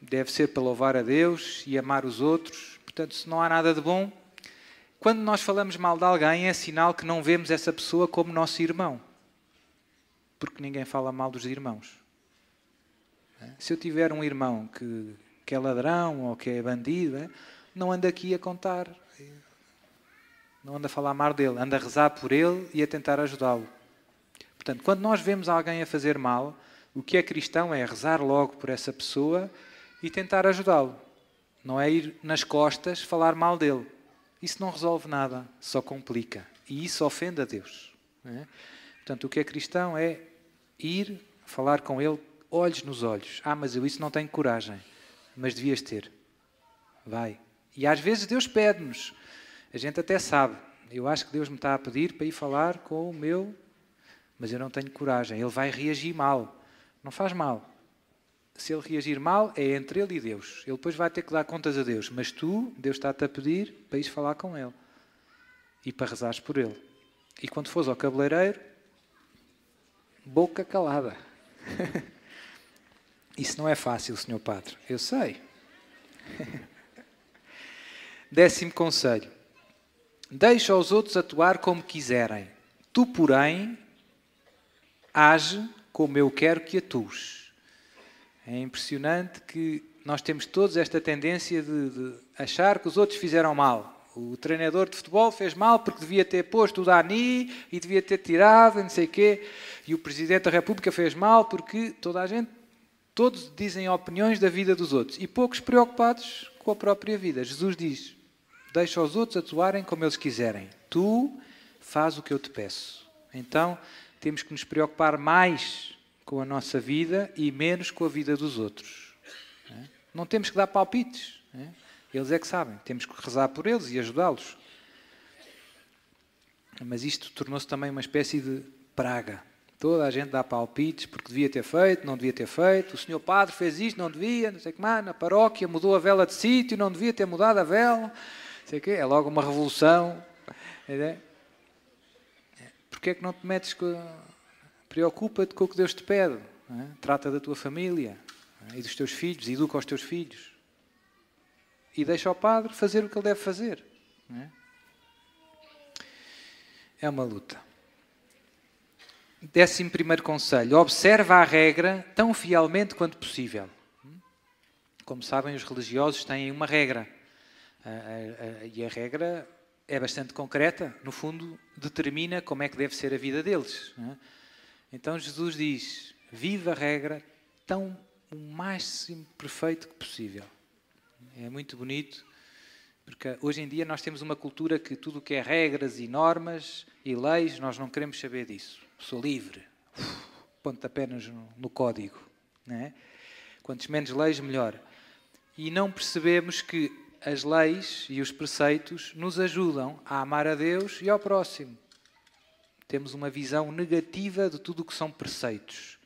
deve ser para louvar a Deus e amar os outros. Portanto, se não há nada de bom, quando nós falamos mal de alguém, é sinal que não vemos essa pessoa como nosso irmão. Porque ninguém fala mal dos irmãos. Né? Se eu tiver um irmão que, que é ladrão ou que é bandido, né? não anda aqui a contar. Não anda a falar mal dele, anda a rezar por ele e a tentar ajudá-lo. Portanto, quando nós vemos alguém a fazer mal, o que é cristão é rezar logo por essa pessoa e tentar ajudá-lo. Não é ir nas costas falar mal dele. Isso não resolve nada, só complica. E isso ofende a Deus. É? Portanto, o que é cristão é ir falar com ele olhos nos olhos. Ah, mas eu isso não tenho coragem. Mas devias ter. Vai. E às vezes Deus pede-nos. A gente até sabe. Eu acho que Deus me está a pedir para ir falar com o meu mas eu não tenho coragem. Ele vai reagir mal. Não faz mal. Se ele reagir mal, é entre ele e Deus. Ele depois vai ter que dar contas a Deus. Mas tu, Deus está-te a pedir para ires falar com ele e para rezares por ele. E quando fores ao cabeleireiro, boca calada. Isso não é fácil, senhor Padre. Eu sei. Décimo conselho. Deixa os outros atuar como quiserem. Tu, porém, age como eu quero que atues. É impressionante que nós temos todos esta tendência de, de, achar que os outros fizeram mal. O treinador de futebol fez mal porque devia ter posto o Dani e devia ter tirado, não sei quê. E o presidente da República fez mal porque toda a gente, todos dizem opiniões da vida dos outros e poucos preocupados com a própria vida. Jesus diz: Deixa os outros atuarem como eles quiserem. Tu faz o que eu te peço. Então, temos que nos preocupar mais com a nossa vida e menos com a vida dos outros. Não é? temos que dar palpites. É? Eles é que sabem. Temos que rezar por eles e ajudá-los. Mas isto tornou-se também uma espécie de praga. Toda a gente dá palpites porque devia ter feito, não devia ter feito. O senhor padre fez isto, não devia, não sei o que mais. Na paróquia mudou a vela de sítio, não devia ter mudado a vela. Não sei o que. É logo uma revolução. É? porque é que não te metes com. Preocupa-te com o que Deus te pede. É? Trata da tua família é? e dos teus filhos, educa os teus filhos. E deixa ao Padre fazer o que ele deve fazer. É? é uma luta. Décimo primeiro conselho: observa a regra tão fielmente quanto possível. Como sabem, os religiosos têm uma regra. E a regra é bastante concreta, no fundo, determina como é que deve ser a vida deles. É? Então Jesus diz: viva a regra tão o máximo perfeito que possível. É muito bonito, porque hoje em dia nós temos uma cultura que tudo o que é regras e normas e leis, nós não queremos saber disso. Sou livre. Ponto apenas no, no código. É? Quantos menos leis, melhor. E não percebemos que as leis e os preceitos nos ajudam a amar a Deus e ao próximo. Temos uma visão negativa de tudo o que são preceitos.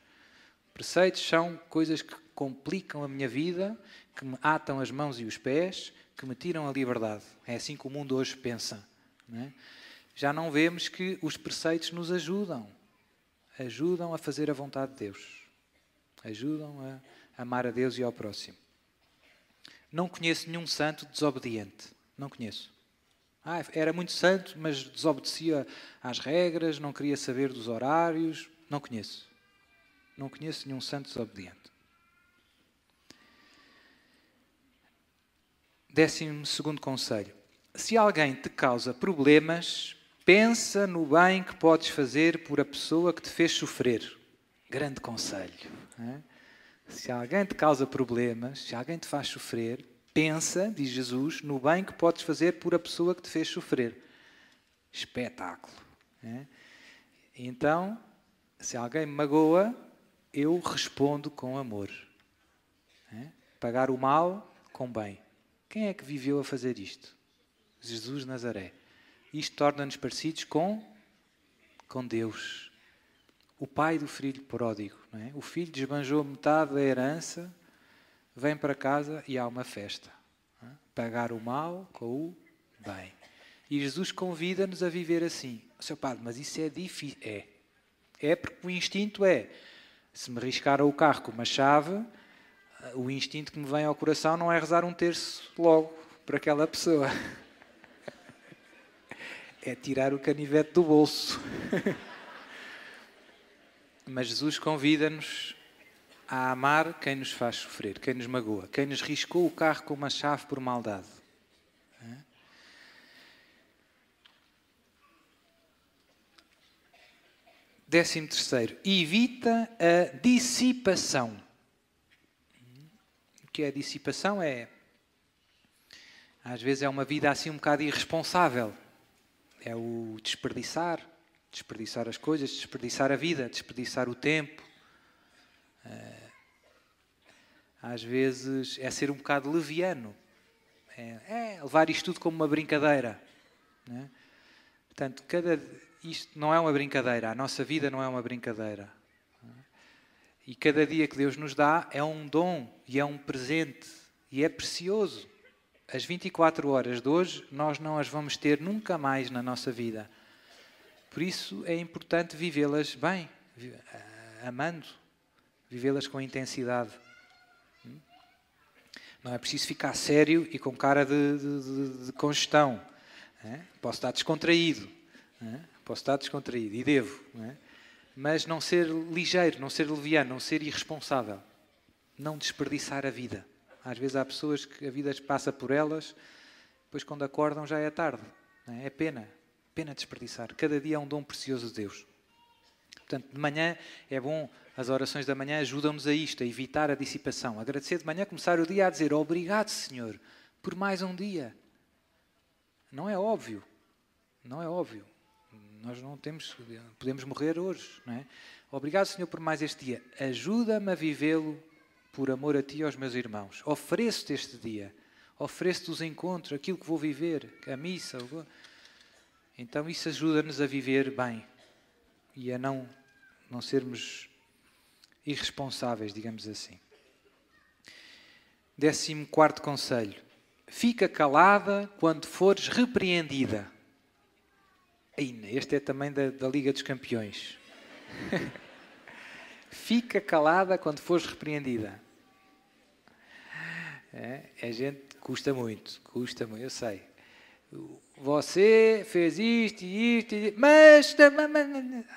Preceitos são coisas que complicam a minha vida, que me atam as mãos e os pés, que me tiram a liberdade. É assim que o mundo hoje pensa. Não é? Já não vemos que os preceitos nos ajudam. Ajudam a fazer a vontade de Deus. Ajudam a amar a Deus e ao próximo. Não conheço nenhum santo desobediente. Não conheço. Ah, era muito santo, mas desobedecia às regras, não queria saber dos horários. Não conheço. Não conheço nenhum santo desobediente. Décimo segundo conselho. Se alguém te causa problemas, pensa no bem que podes fazer por a pessoa que te fez sofrer. Grande conselho. É? Se alguém te causa problemas, se alguém te faz sofrer, pensa, diz Jesus, no bem que podes fazer por a pessoa que te fez sofrer. Espetáculo. É? Então, se alguém me magoa, eu respondo com amor. É? Pagar o mal com bem. Quem é que viveu a fazer isto? Jesus Nazaré. Isto torna-nos parecidos com, com Deus o pai do filho pródigo. É? O filho desbanjou metade da herança, vem para casa e há uma festa. É? Pagar o mal com o bem. E Jesus convida-nos a viver assim. Seu padre, mas isso é difícil. É. É porque o instinto é: se me riscaram o carro com uma chave, o instinto que me vem ao coração não é rezar um terço logo para aquela pessoa. É tirar o canivete do bolso. Mas Jesus convida-nos a amar quem nos faz sofrer, quem nos magoa, quem nos riscou o carro com uma chave por maldade. Décimo terceiro, evita a dissipação. O que é dissipação? É, às vezes, é uma vida assim um bocado irresponsável. É o desperdiçar, desperdiçar as coisas, desperdiçar a vida, desperdiçar o tempo. Eh, às vezes é ser um bocado leviano, é, é, levar isto tudo como uma brincadeira. Né? Portanto, cada, isto não é uma brincadeira, a nossa vida não é uma brincadeira. E cada dia que Deus nos dá é um dom e é um presente e é precioso. As 24 horas de hoje nós não as vamos ter nunca mais na nossa vida. Por isso é importante vivê-las bem, eh, amando, vivê-las com intensidade. Hum? Não é preciso ficar sério e com cara de, de, de congestão. É? Posso estar descontraído. É? Posso estar descontraído e devo. É? Mas não ser ligeiro, não ser leviano, não ser irresponsável. Não desperdiçar a vida. Às vezes há pessoas que a vida passa por elas, depois quando acordam já é tarde. É? é pena. Pena desperdiçar. Cada dia é um dom precioso de Deus. Portanto, de manhã é bom, as orações da manhã ajudam-nos a isto, a evitar a dissipação. Agradecer de manhã, começar o dia a dizer obrigado, Senhor, por mais um dia. Não é óbvio. Não é óbvio. Nós não temos, podemos morrer hoje, não é? Obrigado, Senhor, por mais este dia. Ajuda-me a vivê-lo por amor a Ti e aos meus irmãos. Ofereço-te este dia. Ofereço-te os encontros, aquilo que vou viver, a missa, o então isso ajuda-nos a viver bem e a não, não sermos irresponsáveis, digamos assim. Décimo quarto conselho. Fica calada quando fores repreendida. Este é também da, da Liga dos Campeões. Fica calada quando fores repreendida. É, a é gente custa muito, custa muito, eu sei. Você fez isto e isto, e... mas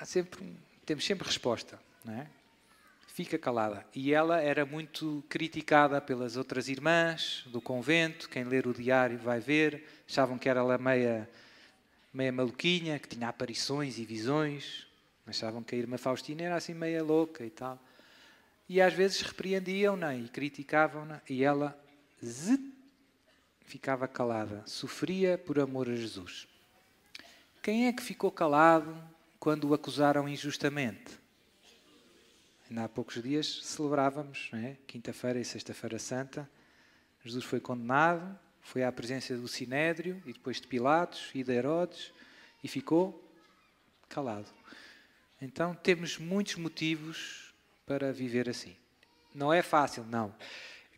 sempre, temos sempre resposta, não é? Fica calada. E ela era muito criticada pelas outras irmãs do convento. Quem ler o diário vai ver. Achavam que era ela meia, meia maluquinha, que tinha aparições e visões. Achavam que a irmã Faustina era assim meia louca e tal. E às vezes repreendiam-na e criticavam-na. E ela, zit, ficava calada, sofria por amor a Jesus. Quem é que ficou calado quando o acusaram injustamente? Ainda há poucos dias celebrávamos, é? quinta-feira e sexta-feira santa. Jesus foi condenado, foi à presença do Sinédrio e depois de Pilatos e de Herodes e ficou calado. Então temos muitos motivos para viver assim. Não é fácil, não.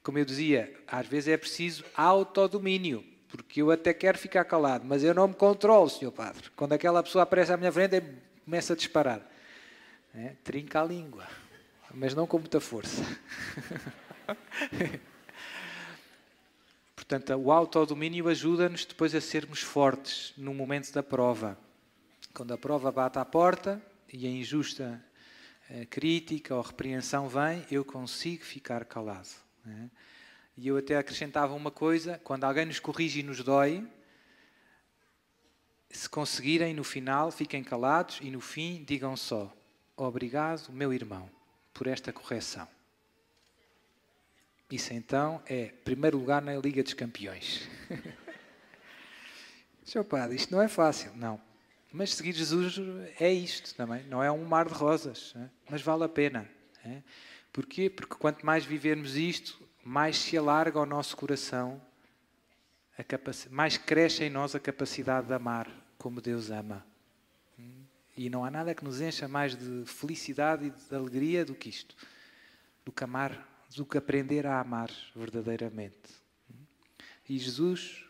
Como eu dizia, às vezes é preciso autodomínio, porque eu até quero ficar calado, mas eu não me controlo, senhor padre. Quando aquela pessoa aparece à minha frente, é, começa a disparar. É, trinca a língua, mas não com muita força. Portanto, o autodomínio ajuda-nos depois a sermos fortes no momento da prova. Quando a prova bate à porta e a injusta eh, crítica ou repreensão vem, eu consigo ficar calado. Né? E eu até acrescentava uma coisa: quando alguém nos corrige e nos dói, se conseguirem no final, fiquem calados e no fim digam só: Obrigado, meu irmão, por esta correção. Isso então é primeiro lugar na Liga dos Campeões. Seu padre, isto não é fácil, não. Mas seguir Jesus é isto também, não é um mar de rosas, né? mas vale a pena. Né? Porquê? Porque quanto mais vivermos isto, mais se alarga o nosso coração, mais cresce em nós a capacidade de amar como Deus ama. E não há nada que nos encha mais de felicidade e de alegria do que isto, do que amar, do que aprender a amar verdadeiramente. E Jesus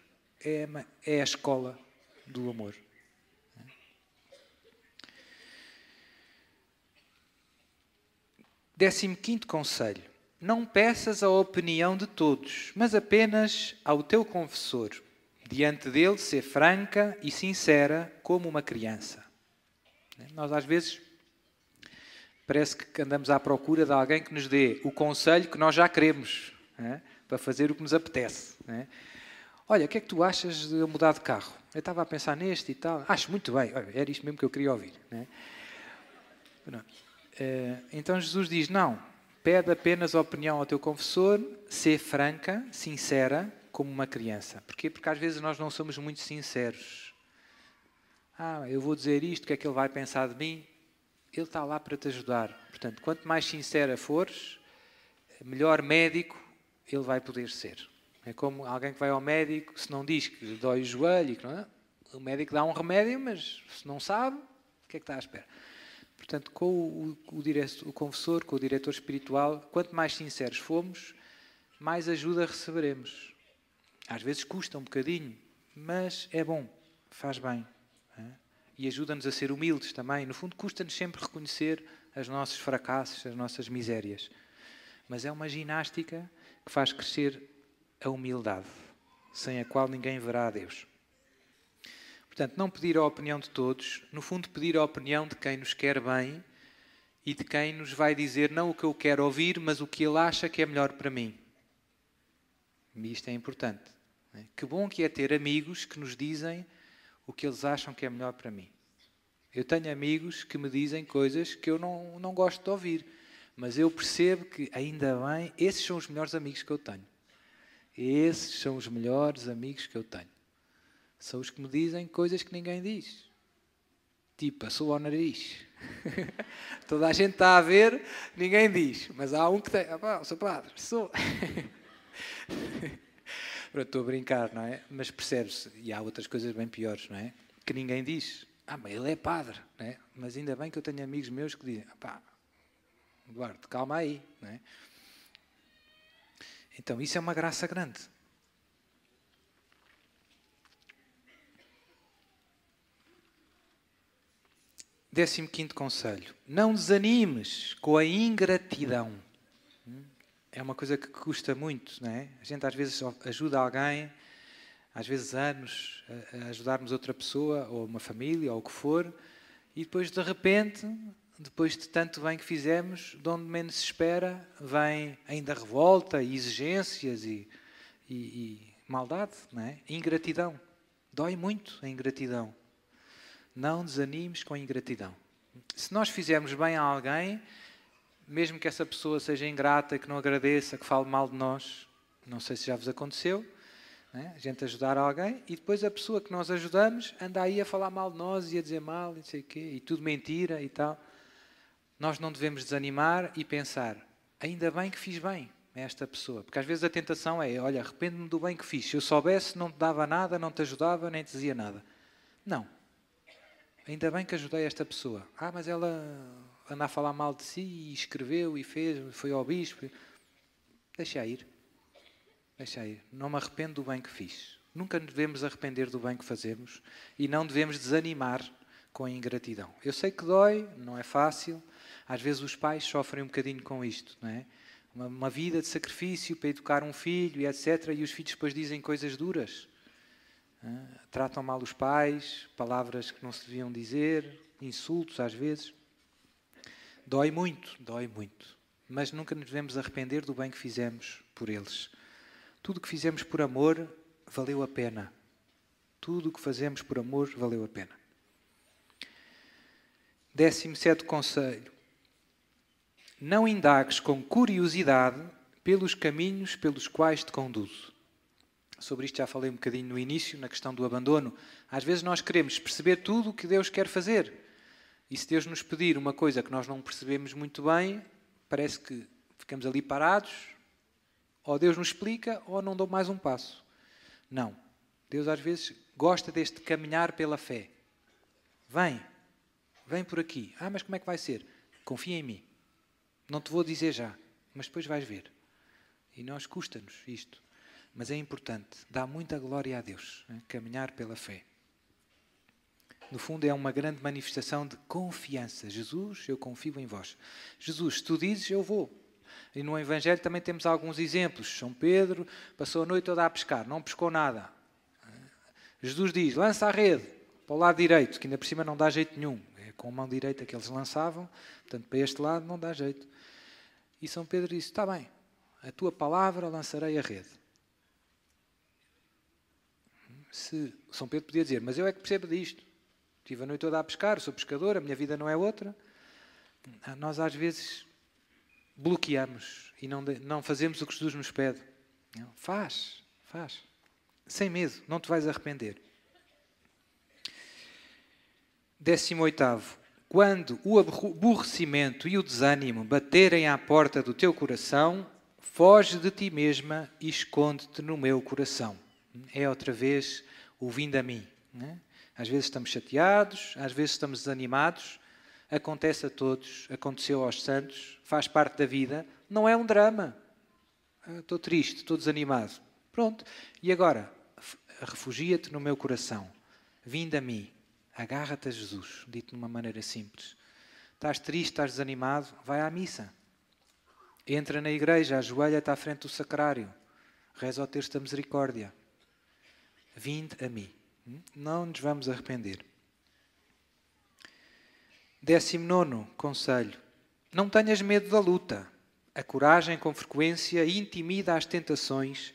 é a é escola do amor. Décimo quinto conselho. Não peças a opinião de todos, mas apenas ao teu confessor. Diante dele, ser franca e sincera como uma criança. Nós, às vezes, parece que andamos à procura de alguém que nos dê o conselho que nós já queremos é? para fazer o que nos apetece. É? Olha, o que é que tu achas de eu mudar de carro? Eu estava a pensar neste e tal. Acho muito bem. Olha, era isto mesmo que eu queria ouvir. Não é? Eh, então Jesus diz: não, pede apenas a opinião ao teu confessor, ser franca, sincera, como uma criança. Porquê? Porque às vezes nós não somos muito sinceros. Ah, eu vou dizer isto, o que é que ele vai pensar de mim? Ele está lá para te ajudar. Portanto, quanto mais sincera fores, melhor médico ele vai poder ser. É como alguém que vai ao médico, se não diz que lhe dói o joelho, é? o médico dá um remédio, mas se não sabe, o que é que está à espera? Portanto, com o, o, o confessor, com o diretor espiritual, quanto mais sinceros formos, mais ajuda receberemos. Às vezes custa um bocadinho, mas é bom, faz bem. É? E ajuda-nos a ser humildes também. No fundo, custa-nos sempre reconhecer os nossos fracassos, as nossas misérias. Mas é uma ginástica que faz crescer a humildade, sem a qual ninguém verá a Deus. Portanto, não pedir a opinião de todos, no fundo, pedir a opinião de quem nos quer bem e de quem nos vai dizer não o que eu quero ouvir, mas o que ele acha que é melhor para mim. E isto é importante. É? Que bom que é ter amigos que nos dizem o que eles acham que é melhor para mim. Eu tenho amigos que me dizem coisas que eu não, não gosto de ouvir, mas eu percebo que, ainda bem, esses são os melhores amigos que eu tenho. Esses são os melhores amigos que eu tenho são os que me dizem coisas que ninguém diz. Tipo, passou ao nariz. Toda a gente está a ver, ninguém diz. Mas há um que tem. Ah, pá, sou padre, sou. estou a brincar, não é? Mas percebe-se. E há outras coisas bem piores, não é? Que ninguém diz. Ah, mas ele é padre, não é? Mas ainda bem que eu tenho amigos meus que dizem: ah, pá, Eduardo, calma aí, não é? Então, isso é uma graça grande. Décimo quinto conselho. Não desanimes com a ingratidão. Hum? É uma coisa que custa muito, não é? A gente às vezes ajuda alguém, às vezes anos, a ajudarmos outra pessoa, ou uma família, ou o que for, e depois de repente, depois de tanto bem que fizemos, de onde menos se espera, vem ainda revolta e exigências e, e, e maldade, não é? Ingratidão. Dói muito a ingratidão. Não desanimes com ingratidão. Se nós fizermos bem a alguém, mesmo que essa pessoa seja ingrata, que não agradeça, que fale mal de nós, não sei se já vos aconteceu, né? a gente ajudar alguém e depois a pessoa que nós ajudamos anda aí a falar mal de nós e a dizer mal e não sei o quê, e tudo mentira e tal. Nós não devemos desanimar e pensar, ainda bem que fiz bem a esta pessoa, porque às vezes a tentação é, olha, arrependo-me do bem que fiz, se eu soubesse não te dava nada, não te ajudava, nem te dizia nada. Não, ainda bem que ajudei esta pessoa. Ah, mas ela anda a falar mal de si e escreveu e fez, foi ao bispo. Deixa ir. Deixa ir. Não me arrependo do bem que fiz. Nunca devemos arrepender do bem que fazemos e não devemos desanimar com a ingratidão. Eu sei que dói, não é fácil. Às vezes os pais sofrem um bocadinho com isto, não é? Uma, uma vida de sacrifício para educar um filho e etc. E os filhos depois dizem coisas duras tratam mal os pais, palavras que não se deviam dizer, insultos às vezes. Dói muito, dói muito. Mas nunca nos devemos arrepender do bem que fizemos por eles. Tudo o que fizemos por amor valeu a pena. Tudo o que fazemos por amor valeu a pena. 17 Conselho. Não indagues com curiosidade pelos caminhos pelos quais te conduzo Sobre isto já falei um bocadinho no início, na questão do abandono. Às vezes nós queremos perceber tudo o que Deus quer fazer. E se Deus nos pedir uma coisa que nós não percebemos muito bem, parece que ficamos ali parados, ou Deus nos explica, ou não dou mais um passo. Não. Deus às vezes gosta deste caminhar pela fé. Vem, vem por aqui. Ah, mas como é que vai ser? Confia em mim. Não te vou dizer já, mas depois vais ver. E nós custa-nos isto. Mas é importante, dá muita glória a Deus, né? caminhar pela fé. No fundo, é uma grande manifestação de confiança. Jesus, eu confio em vós. Jesus, se tu dizes, eu vou. E no Evangelho também temos alguns exemplos. São Pedro passou a noite toda a pescar, não pescou nada. Jesus diz: lança a rede para o lado direito, que ainda por cima não dá jeito nenhum. É com a mão direita que eles lançavam, portanto, para este lado não dá jeito. E São Pedro disse: Está bem, a tua palavra lançarei a rede se São Pedro podia dizer, mas eu é que percebo disto. Estive a noite toda a pescar, sou pescador, a minha vida não é outra. Ah, nós às vezes bloqueamos e não, não fazemos o que Jesus nos pede. faz, faz. Sem medo, não te vais arrepender. 18. Quando o aborrecimento e o desânimo baterem à porta do teu coração, foge de ti mesma e esconde-te no meu coração é outra vez o vindo a mim. Né? Às vezes estamos chateados, às vezes estamos desanimados. Acontece a todos, aconteceu aos santos, faz parte da vida, não é um drama. Estou ah, triste, estou desanimado. Pronto. E agora, refugia-te no meu coração. Vindo a mim. Agarra-te a Jesus. Dito de uma maneira simples. Estás triste, estás desanimado? Vai à missa. Entra na igreja, ajoelha-te à frente do sacrário. Reza o texto da misericórdia. Vinde a mim. Não nos vamos arrepender. Décimo nono conselho. Não tenhas medo da luta. A coragem com frequência intimida as tentações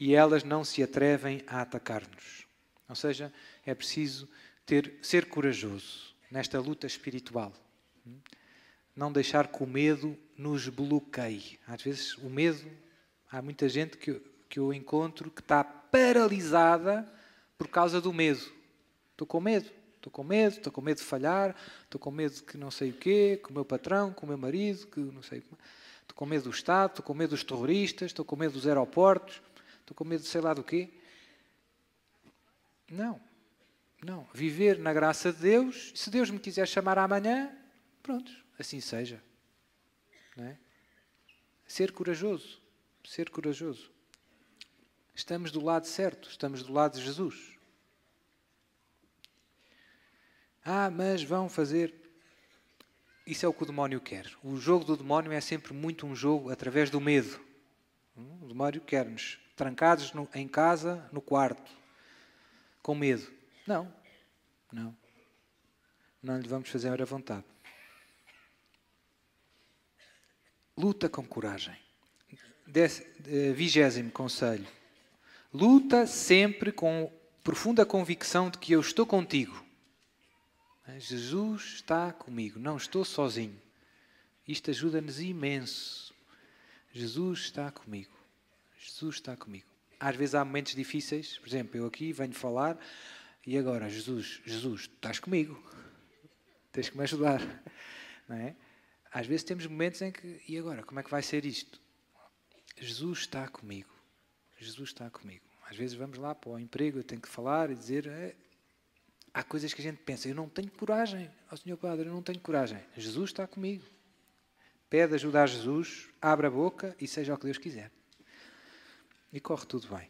e elas não se atrevem a atacar-nos. Ou seja, é preciso ter, ser corajoso nesta luta espiritual. Não deixar que o medo nos bloqueie. Às vezes, o medo, há muita gente que que eu encontro que está paralisada por causa do medo. Estou com medo, estou com medo, estou com medo de falhar, estou com medo que não sei o quê, com o meu patrão, com o meu marido, que não sei Estou com medo do Estado, estou com medo dos terroristas, estou com medo dos aeroportos, estou com medo de sei lá do quê. Não, não. Viver na graça de Deus, se Deus me quiser chamar amanhã, pronto, assim seja. É? Ser corajoso, ser corajoso. Estamos do lado certo, estamos do lado de Jesus. Ah, mas vão fazer. Isso é o que o demónio quer. O jogo do demónio é sempre muito um jogo através do medo. Hum, o demónio quer-nos trancados no, em casa, no quarto, com medo. Não, não. Não lhe vamos fazer a vontade. Luta com coragem. Eh, vigésimo conselho. Luta sempre com profunda convicção de que eu estou contigo. Jesus está comigo, não estou sozinho. Isto ajuda-nos imenso. Jesus está comigo. Jesus está comigo. Às vezes há momentos difíceis, por exemplo, eu aqui venho falar e agora, Jesus, Jesus, estás comigo. Tens que me ajudar. Não é? Às vezes temos momentos em que, e agora, como é que vai ser isto? Jesus está comigo. Jesus está comigo. Às vezes vamos lá para o emprego, eu tenho que falar e dizer. É, há coisas que a gente pensa, eu não tenho coragem, ao Senhor Padre, eu não tenho coragem. Jesus está comigo. Pede ajuda a Jesus, abre a boca e seja o que Deus quiser. E corre tudo bem.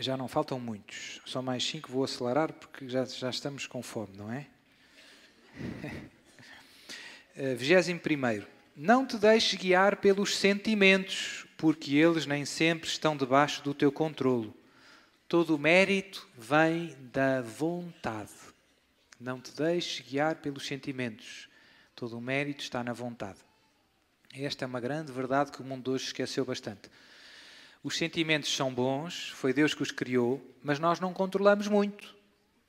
Já não faltam muitos, só mais cinco vou acelerar porque já, já estamos com fome, não é? 21. Eh, não te deixes guiar pelos sentimentos porque eles nem sempre estão debaixo do teu controlo. Todo o mérito vem da vontade. Não te deixes guiar pelos sentimentos. Todo o mérito está na vontade. Esta é uma grande verdade que o mundo hoje esqueceu bastante. Os sentimentos são bons, foi Deus que os criou, mas nós não controlamos muito.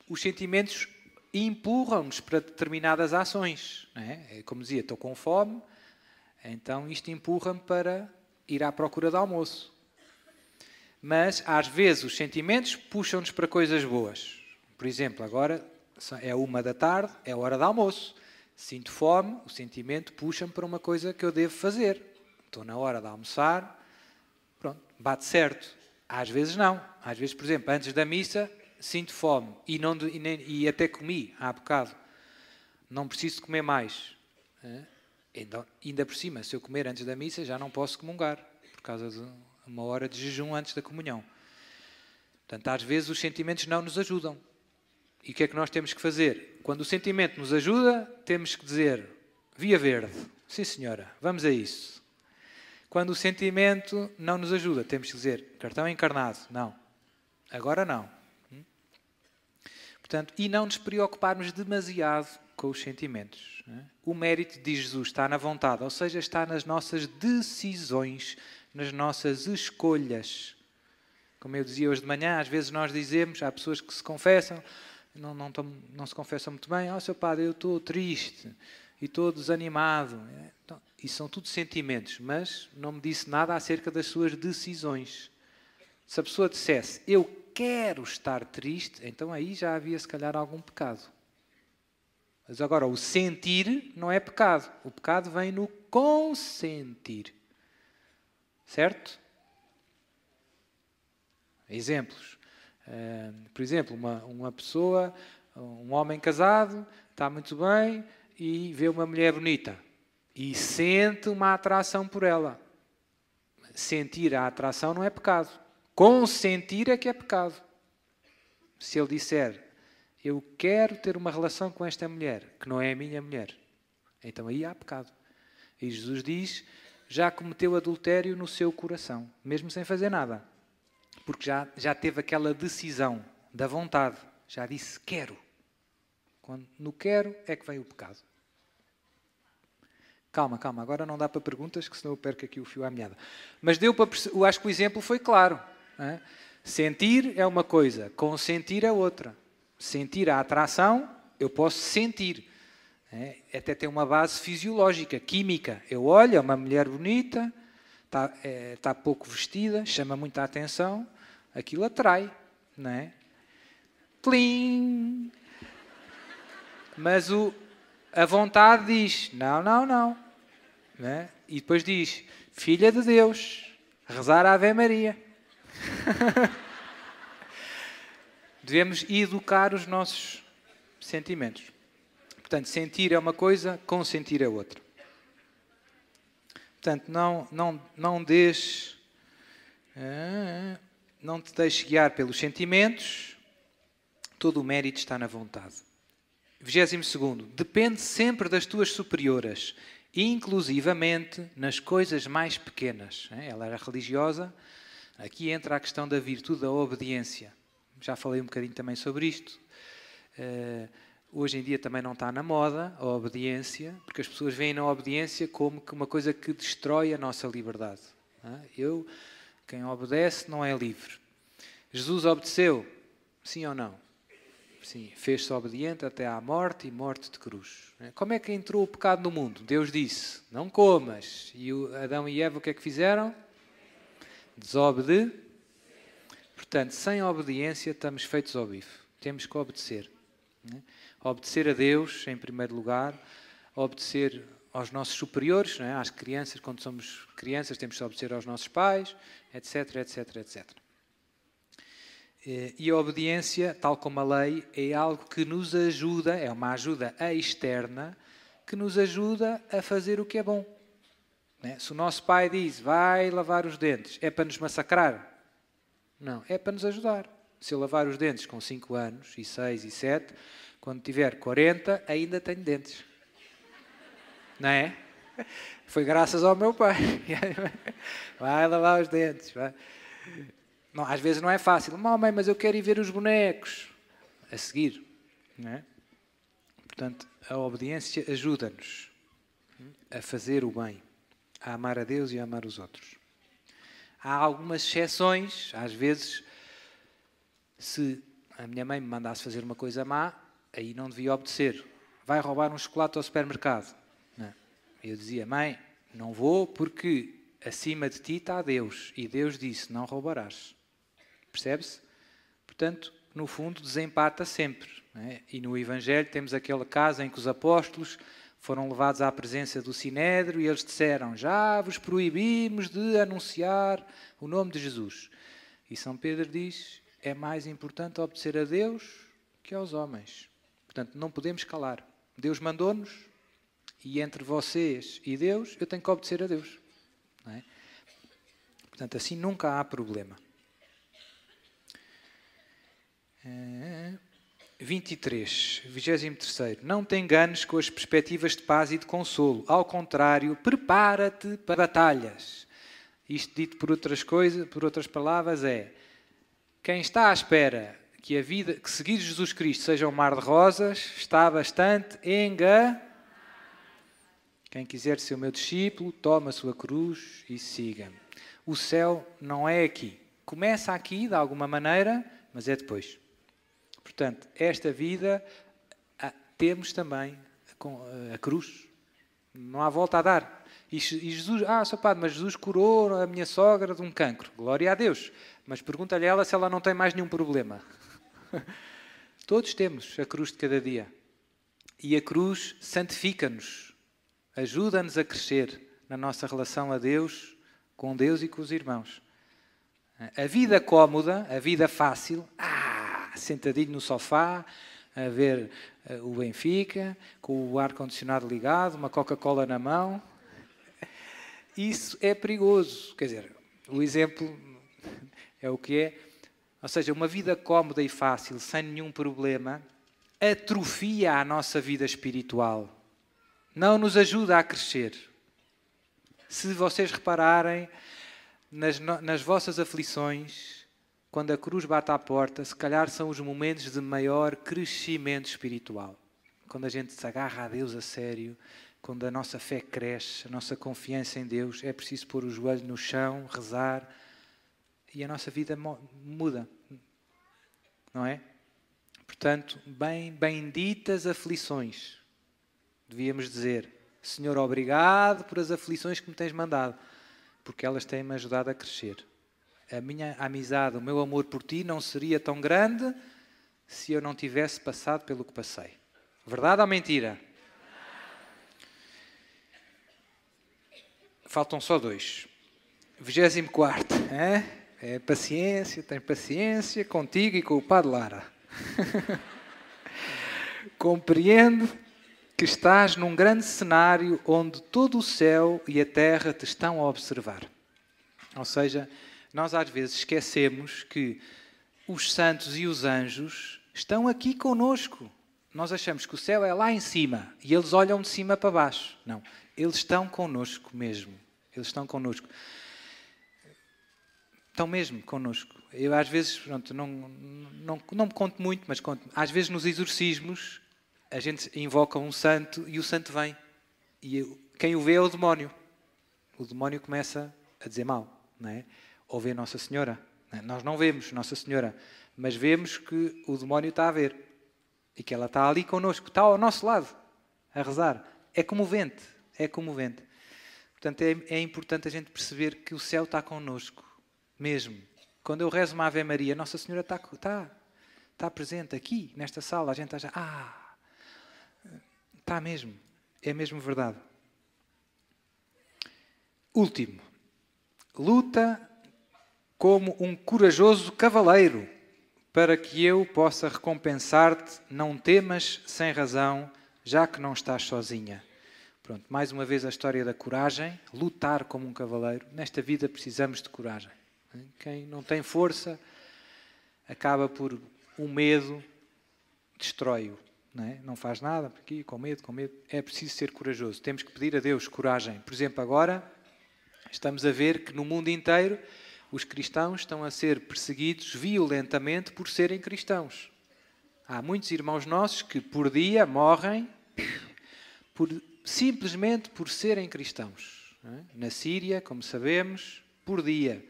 Os sentimentos empurram-nos para determinadas ações. É? é? Como dizia, estou com fome, então isto empurra-me para ir à procura de almoço. Mas, às vezes, os sentimentos puxam-nos para coisas boas. Por exemplo, agora é uma da tarde, é hora de almoço. Sinto fome, o sentimento puxa-me para uma coisa que eu devo fazer. Estou na hora de almoçar, pronto, bate certo. Às vezes não. Às vezes, por exemplo, antes da missa, sinto fome e, não, e, nem, e até comi há bocado. Não preciso comer mais. Eh? Ainda, então, ainda por cima, se eu comer antes da missa, já não posso comungar, por causa de uma hora de jejum antes da comunhão. Portanto, às vezes os sentimentos não nos ajudam. E o que é que nós temos que fazer? Quando o sentimento nos ajuda, temos que dizer via verde. Sim, senhora, vamos a isso. Quando o sentimento não nos ajuda, temos que dizer cartão encarnado. Não. Agora não. Hum? Portanto, e não nos preocuparmos demasiado com os sentimentos. É? O mérito de Jesus está na vontade, ou seja, está nas nossas decisões, nas nossas escolhas. Como eu dizia hoje de manhã, às vezes nós dizemos, há pessoas que se confessam, não, não, tão, não se confessam muito bem, oh, seu padre, eu estou triste e estou desanimado. É? Então, isso são tudo sentimentos, mas não me disse nada acerca das suas decisões. Se a pessoa dissesse, eu quero estar triste, então aí já havia se calhar algum pecado. Mas agora, o sentir não é pecado. O pecado vem no consentir. Certo? Exemplos. por exemplo, uma, uma pessoa, um homem casado, está muito bem e vê uma mulher bonita e sente uma atração por ela. Sentir a atração não é pecado. Consentir é que é pecado. Se ele disser eu quero ter uma relação com esta mulher, que não é a minha mulher. Então aí há pecado. E Jesus diz: já cometeu adultério no seu coração, mesmo sem fazer nada. Porque já, já teve aquela decisão da vontade. Já disse: quero. Quando no quero é que vem o pecado. Calma, calma, agora não dá para perguntas, que senão eu perco aqui o fio à meada. Mas deu para perce... acho que o exemplo foi claro. É? Sentir é uma coisa, consentir é outra sentir a atração, eu posso sentir. É, até tem uma base fisiológica, química. Eu olho, é uma mulher bonita, está, é, tá pouco vestida, chama muita atenção, aquilo atrai. Não é? Tlim! Mas o, a vontade diz: não, não, não. não é? E depois diz: Filha de Deus, rezar a Ave Maria. Devemos educar os nossos sentimentos. Portanto, sentir é uma coisa, consentir é outra. Portanto, não, não, não deixes. Ah, não te deixes guiar pelos sentimentos, todo o mérito está na vontade. 22. Depende sempre das tuas superioras, inclusivamente nas coisas mais pequenas. Ela era religiosa, aqui entra a questão da virtude da obediência. Já falei um bocadinho também sobre isto. Uh, hoje em dia também não está na moda a obediência, porque as pessoas veem na obediência como que uma coisa que destrói a nossa liberdade. É? Eu, quem obedece, não é livre. Jesus obedeceu, sim ou não? Sim, fez-se obediente até à morte e morte de cruz. É? Como é que entrou o pecado no mundo? Deus disse: Não comas. E Adão e Eva o que é que fizeram? Desobedeceram Portanto, sem obediência estamos feitos ao bife. Temos que obedecer. Né? Obedecer a Deus, em primeiro lugar, obedecer aos nossos superiores, é? às crianças, quando somos crianças, temos que obedecer aos nossos pais, etc, etc, etc. E a obediência, tal como a lei, é algo que nos ajuda, é uma ajuda externa, que nos ajuda a fazer o que é bom. Né? Se o nosso pai diz, vai lavar os dentes, é para nos massacrar, não, é para nos ajudar. Se eu lavar os dentes com 5 anos, e 6, e 7, quando tiver 40, ainda tenho dentes. Não é? Foi graças ao meu pai. Vai lavar os dentes. Vai. Não, às vezes não é fácil. Mãe, mas eu quero ir ver os bonecos. A seguir. Não é? Portanto, a obediência ajuda-nos a fazer o bem, a amar a Deus e a amar os outros. Há algumas exceções, às vezes, se a minha mãe me mandasse fazer uma coisa má, aí não devia obedecer. Vai roubar um chocolate ao supermercado. Não. Né? Eu dizia, mãe, não vou porque acima de ti está Deus. E Deus disse, não roubarás. Percebe-se? Portanto, no fundo, desempata sempre. É? E no Evangelho temos aquele caso em que os apóstolos foram levados à presença do Sinédrio e eles disseram: Já vos proibimos de anunciar o nome de Jesus. E São Pedro diz: É mais importante obedecer a Deus que aos homens. Portanto, não podemos calar. Deus mandou-nos e entre vocês e Deus eu tenho que obedecer a Deus. É? Portanto, assim nunca há problema. É... 23, 23. Não te enganes com as perspectivas de paz e de consolo. Ao contrário, prepara-te para batalhas. Isto dito por outras coisas, por outras palavras, é quem está à espera que a vida, que seguir Jesus Cristo seja um mar de rosas, está bastante enganado. Quem quiser ser o meu discípulo, toma a sua cruz e siga-me. O céu não é aqui. Começa aqui, de alguma maneira, mas é depois. Portanto, esta vida temos também a cruz. Não há volta a dar. E Jesus, ah, seu padre, mas Jesus curou a minha sogra de um cancro. Glória a Deus. Mas pergunta-lhe ela se ela não tem mais nenhum problema. Todos temos a cruz de cada dia. E a cruz santifica-nos, ajuda-nos a crescer na nossa relação a Deus, com Deus e com os irmãos. A vida cómoda, a vida fácil, ah, sentadinho no sofá, a ver eh, o Benfica, com o ar-condicionado ligado, uma Coca-Cola na mão. Isso é perigoso. Quer dizer, o exemplo é o que é. Ou seja, uma vida cómoda e fácil, sem nenhum problema, atrofia a nossa vida espiritual. Não nos ajuda a crescer. Se vocês repararem nas, nas vossas aflições, quando a cruz bate à porta, se calhar são os momentos de maior crescimento espiritual. Quando a gente se agarra a Deus a sério, quando a nossa fé cresce, a nossa confiança em Deus, é preciso pôr o joelho no chão, rezar e a nossa vida muda. Não é? Portanto, bem, benditas aflições, devíamos dizer. Senhor, obrigado por as aflições que me tens mandado, porque elas têm-me ajudado a crescer a minha amizade, o meu amor por ti não seria tão grande se eu não tivesse passado pelo que passei. Verdade ou mentira? Faltam só dois. 24. é? É paciência, tem paciência contigo e com o Padre Lara. Compreendo que estás num grande cenário onde todo o céu e a terra te estão a observar. Ou seja, nós às vezes esquecemos que os santos e os anjos estão aqui conosco. Nós achamos que o céu é lá em cima e eles olham de cima para baixo. Não, eles estão conosco mesmo. Eles estão conosco. Estão mesmo conosco. Eu às vezes, pronto, não, não, não me conto muito, mas conto. Às vezes nos exorcismos a gente invoca um santo e o santo vem. E quem o vê é o demónio. O demónio começa a dizer mal, não é? ou vê Nossa Senhora. Né? Nós não vemos Nossa Senhora, mas vemos que o demónio está a ver e que ela está ali connosco, está ao nosso lado, a rezar. É comovente, é comovente. Portanto, é, é importante a gente perceber que o céu está connosco, mesmo. Quando eu rezo uma Ave Maria, Nossa Senhora está, está, está presente aqui, nesta sala. A gente está já, ah, está mesmo, é mesmo verdade. Último, luta como um corajoso cavaleiro, para que eu possa recompensar-te, não temas sem razão, já que não estás sozinha. Pronto, mais uma vez a história da coragem, lutar como um cavaleiro. Nesta vida precisamos de coragem. Quem não tem força acaba por o medo destrói-o. Não, é? não faz nada, porque com medo, com medo. É preciso ser corajoso. Temos que pedir a Deus coragem. Por exemplo, agora estamos a ver que no mundo inteiro os cristãos estão a ser perseguidos violentamente por serem cristãos. Há muitos irmãos nossos que por dia morrem por, simplesmente por serem cristãos. É? Na Síria, como sabemos, por dia.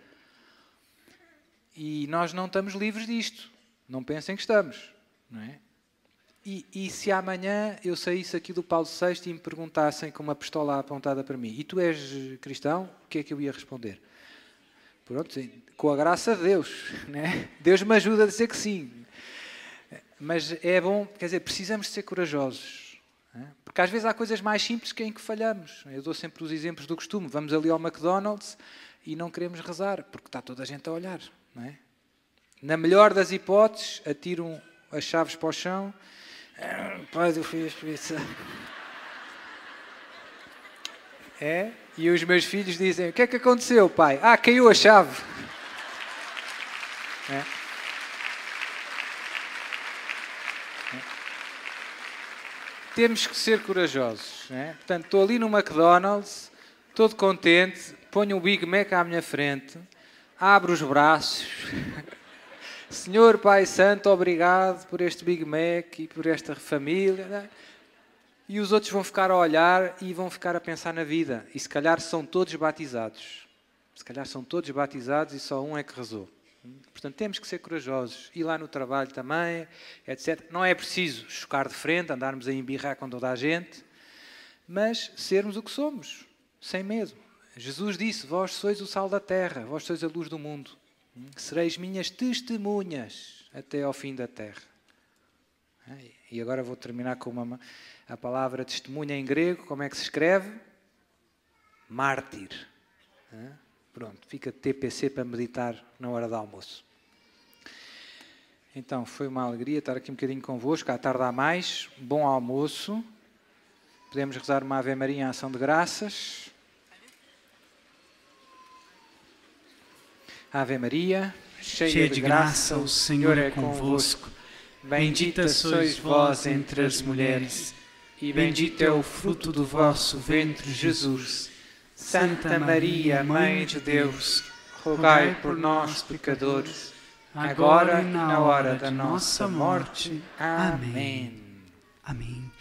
E nós não estamos livres disto. Não pensem que estamos. Não é? E, e, se amanhã eu saísse aqui do Paulo VI e me perguntassem com uma pistola apontada para mim, e tu és cristão, o que é que eu ia responder? Pronto, com a graça de Deus. Né? Deus me ajuda a dizer que sim. Mas é bom, quer dizer, precisamos de ser corajosos. Né? Porque às vezes há coisas mais simples que é em que falhamos. Eu dou sempre os exemplos do costume. Vamos ali ao McDonald's e não queremos rezar, porque está toda a gente a olhar. Não é? Na melhor das hipóteses, atiram as chaves para o chão. Ah, pai do Filho Espírito é? E os meus filhos dizem: O que é que aconteceu, pai? Ah, caiu a chave. É. é. Temos que ser corajosos. né Portanto, estou ali no McDonald's, todo contente, ponho um Big Mac à minha frente, abro os braços. Senhor Pai Santo, obrigado por este Big Mac e por esta família e os outros vão ficar a olhar e vão ficar a pensar na vida. E se calhar são todos batizados. Se calhar são todos batizados e só um é que rezou. Portanto, temos que ser corajosos. E lá no trabalho também, etc. Não é preciso chocar de frente, andarmos a embirrar com toda a gente, mas sermos o que somos, sem medo. Jesus disse: Vós sois o sal da terra, vós sois a luz do mundo. Sereis minhas testemunhas até ao fim da terra. E agora vou terminar com uma. A palavra testemunha em grego, como é que se escreve? Mártir. Pronto, fica TPC para meditar na hora do almoço. Então, foi uma alegria estar aqui um bocadinho convosco. À tarde há mais. Bom almoço. Podemos rezar uma Ave Maria em ação de graças. Ave Maria, cheia, cheia de, de graça, graça, o Senhor é, é convosco. Bendita sois vós entre as mulheres e bendito é o fruto do vosso ventre, Jesus. Santa Maria, Mãe de Deus, rogai por nós, pecadores, agora e na hora da nossa morte. Amém. Amém.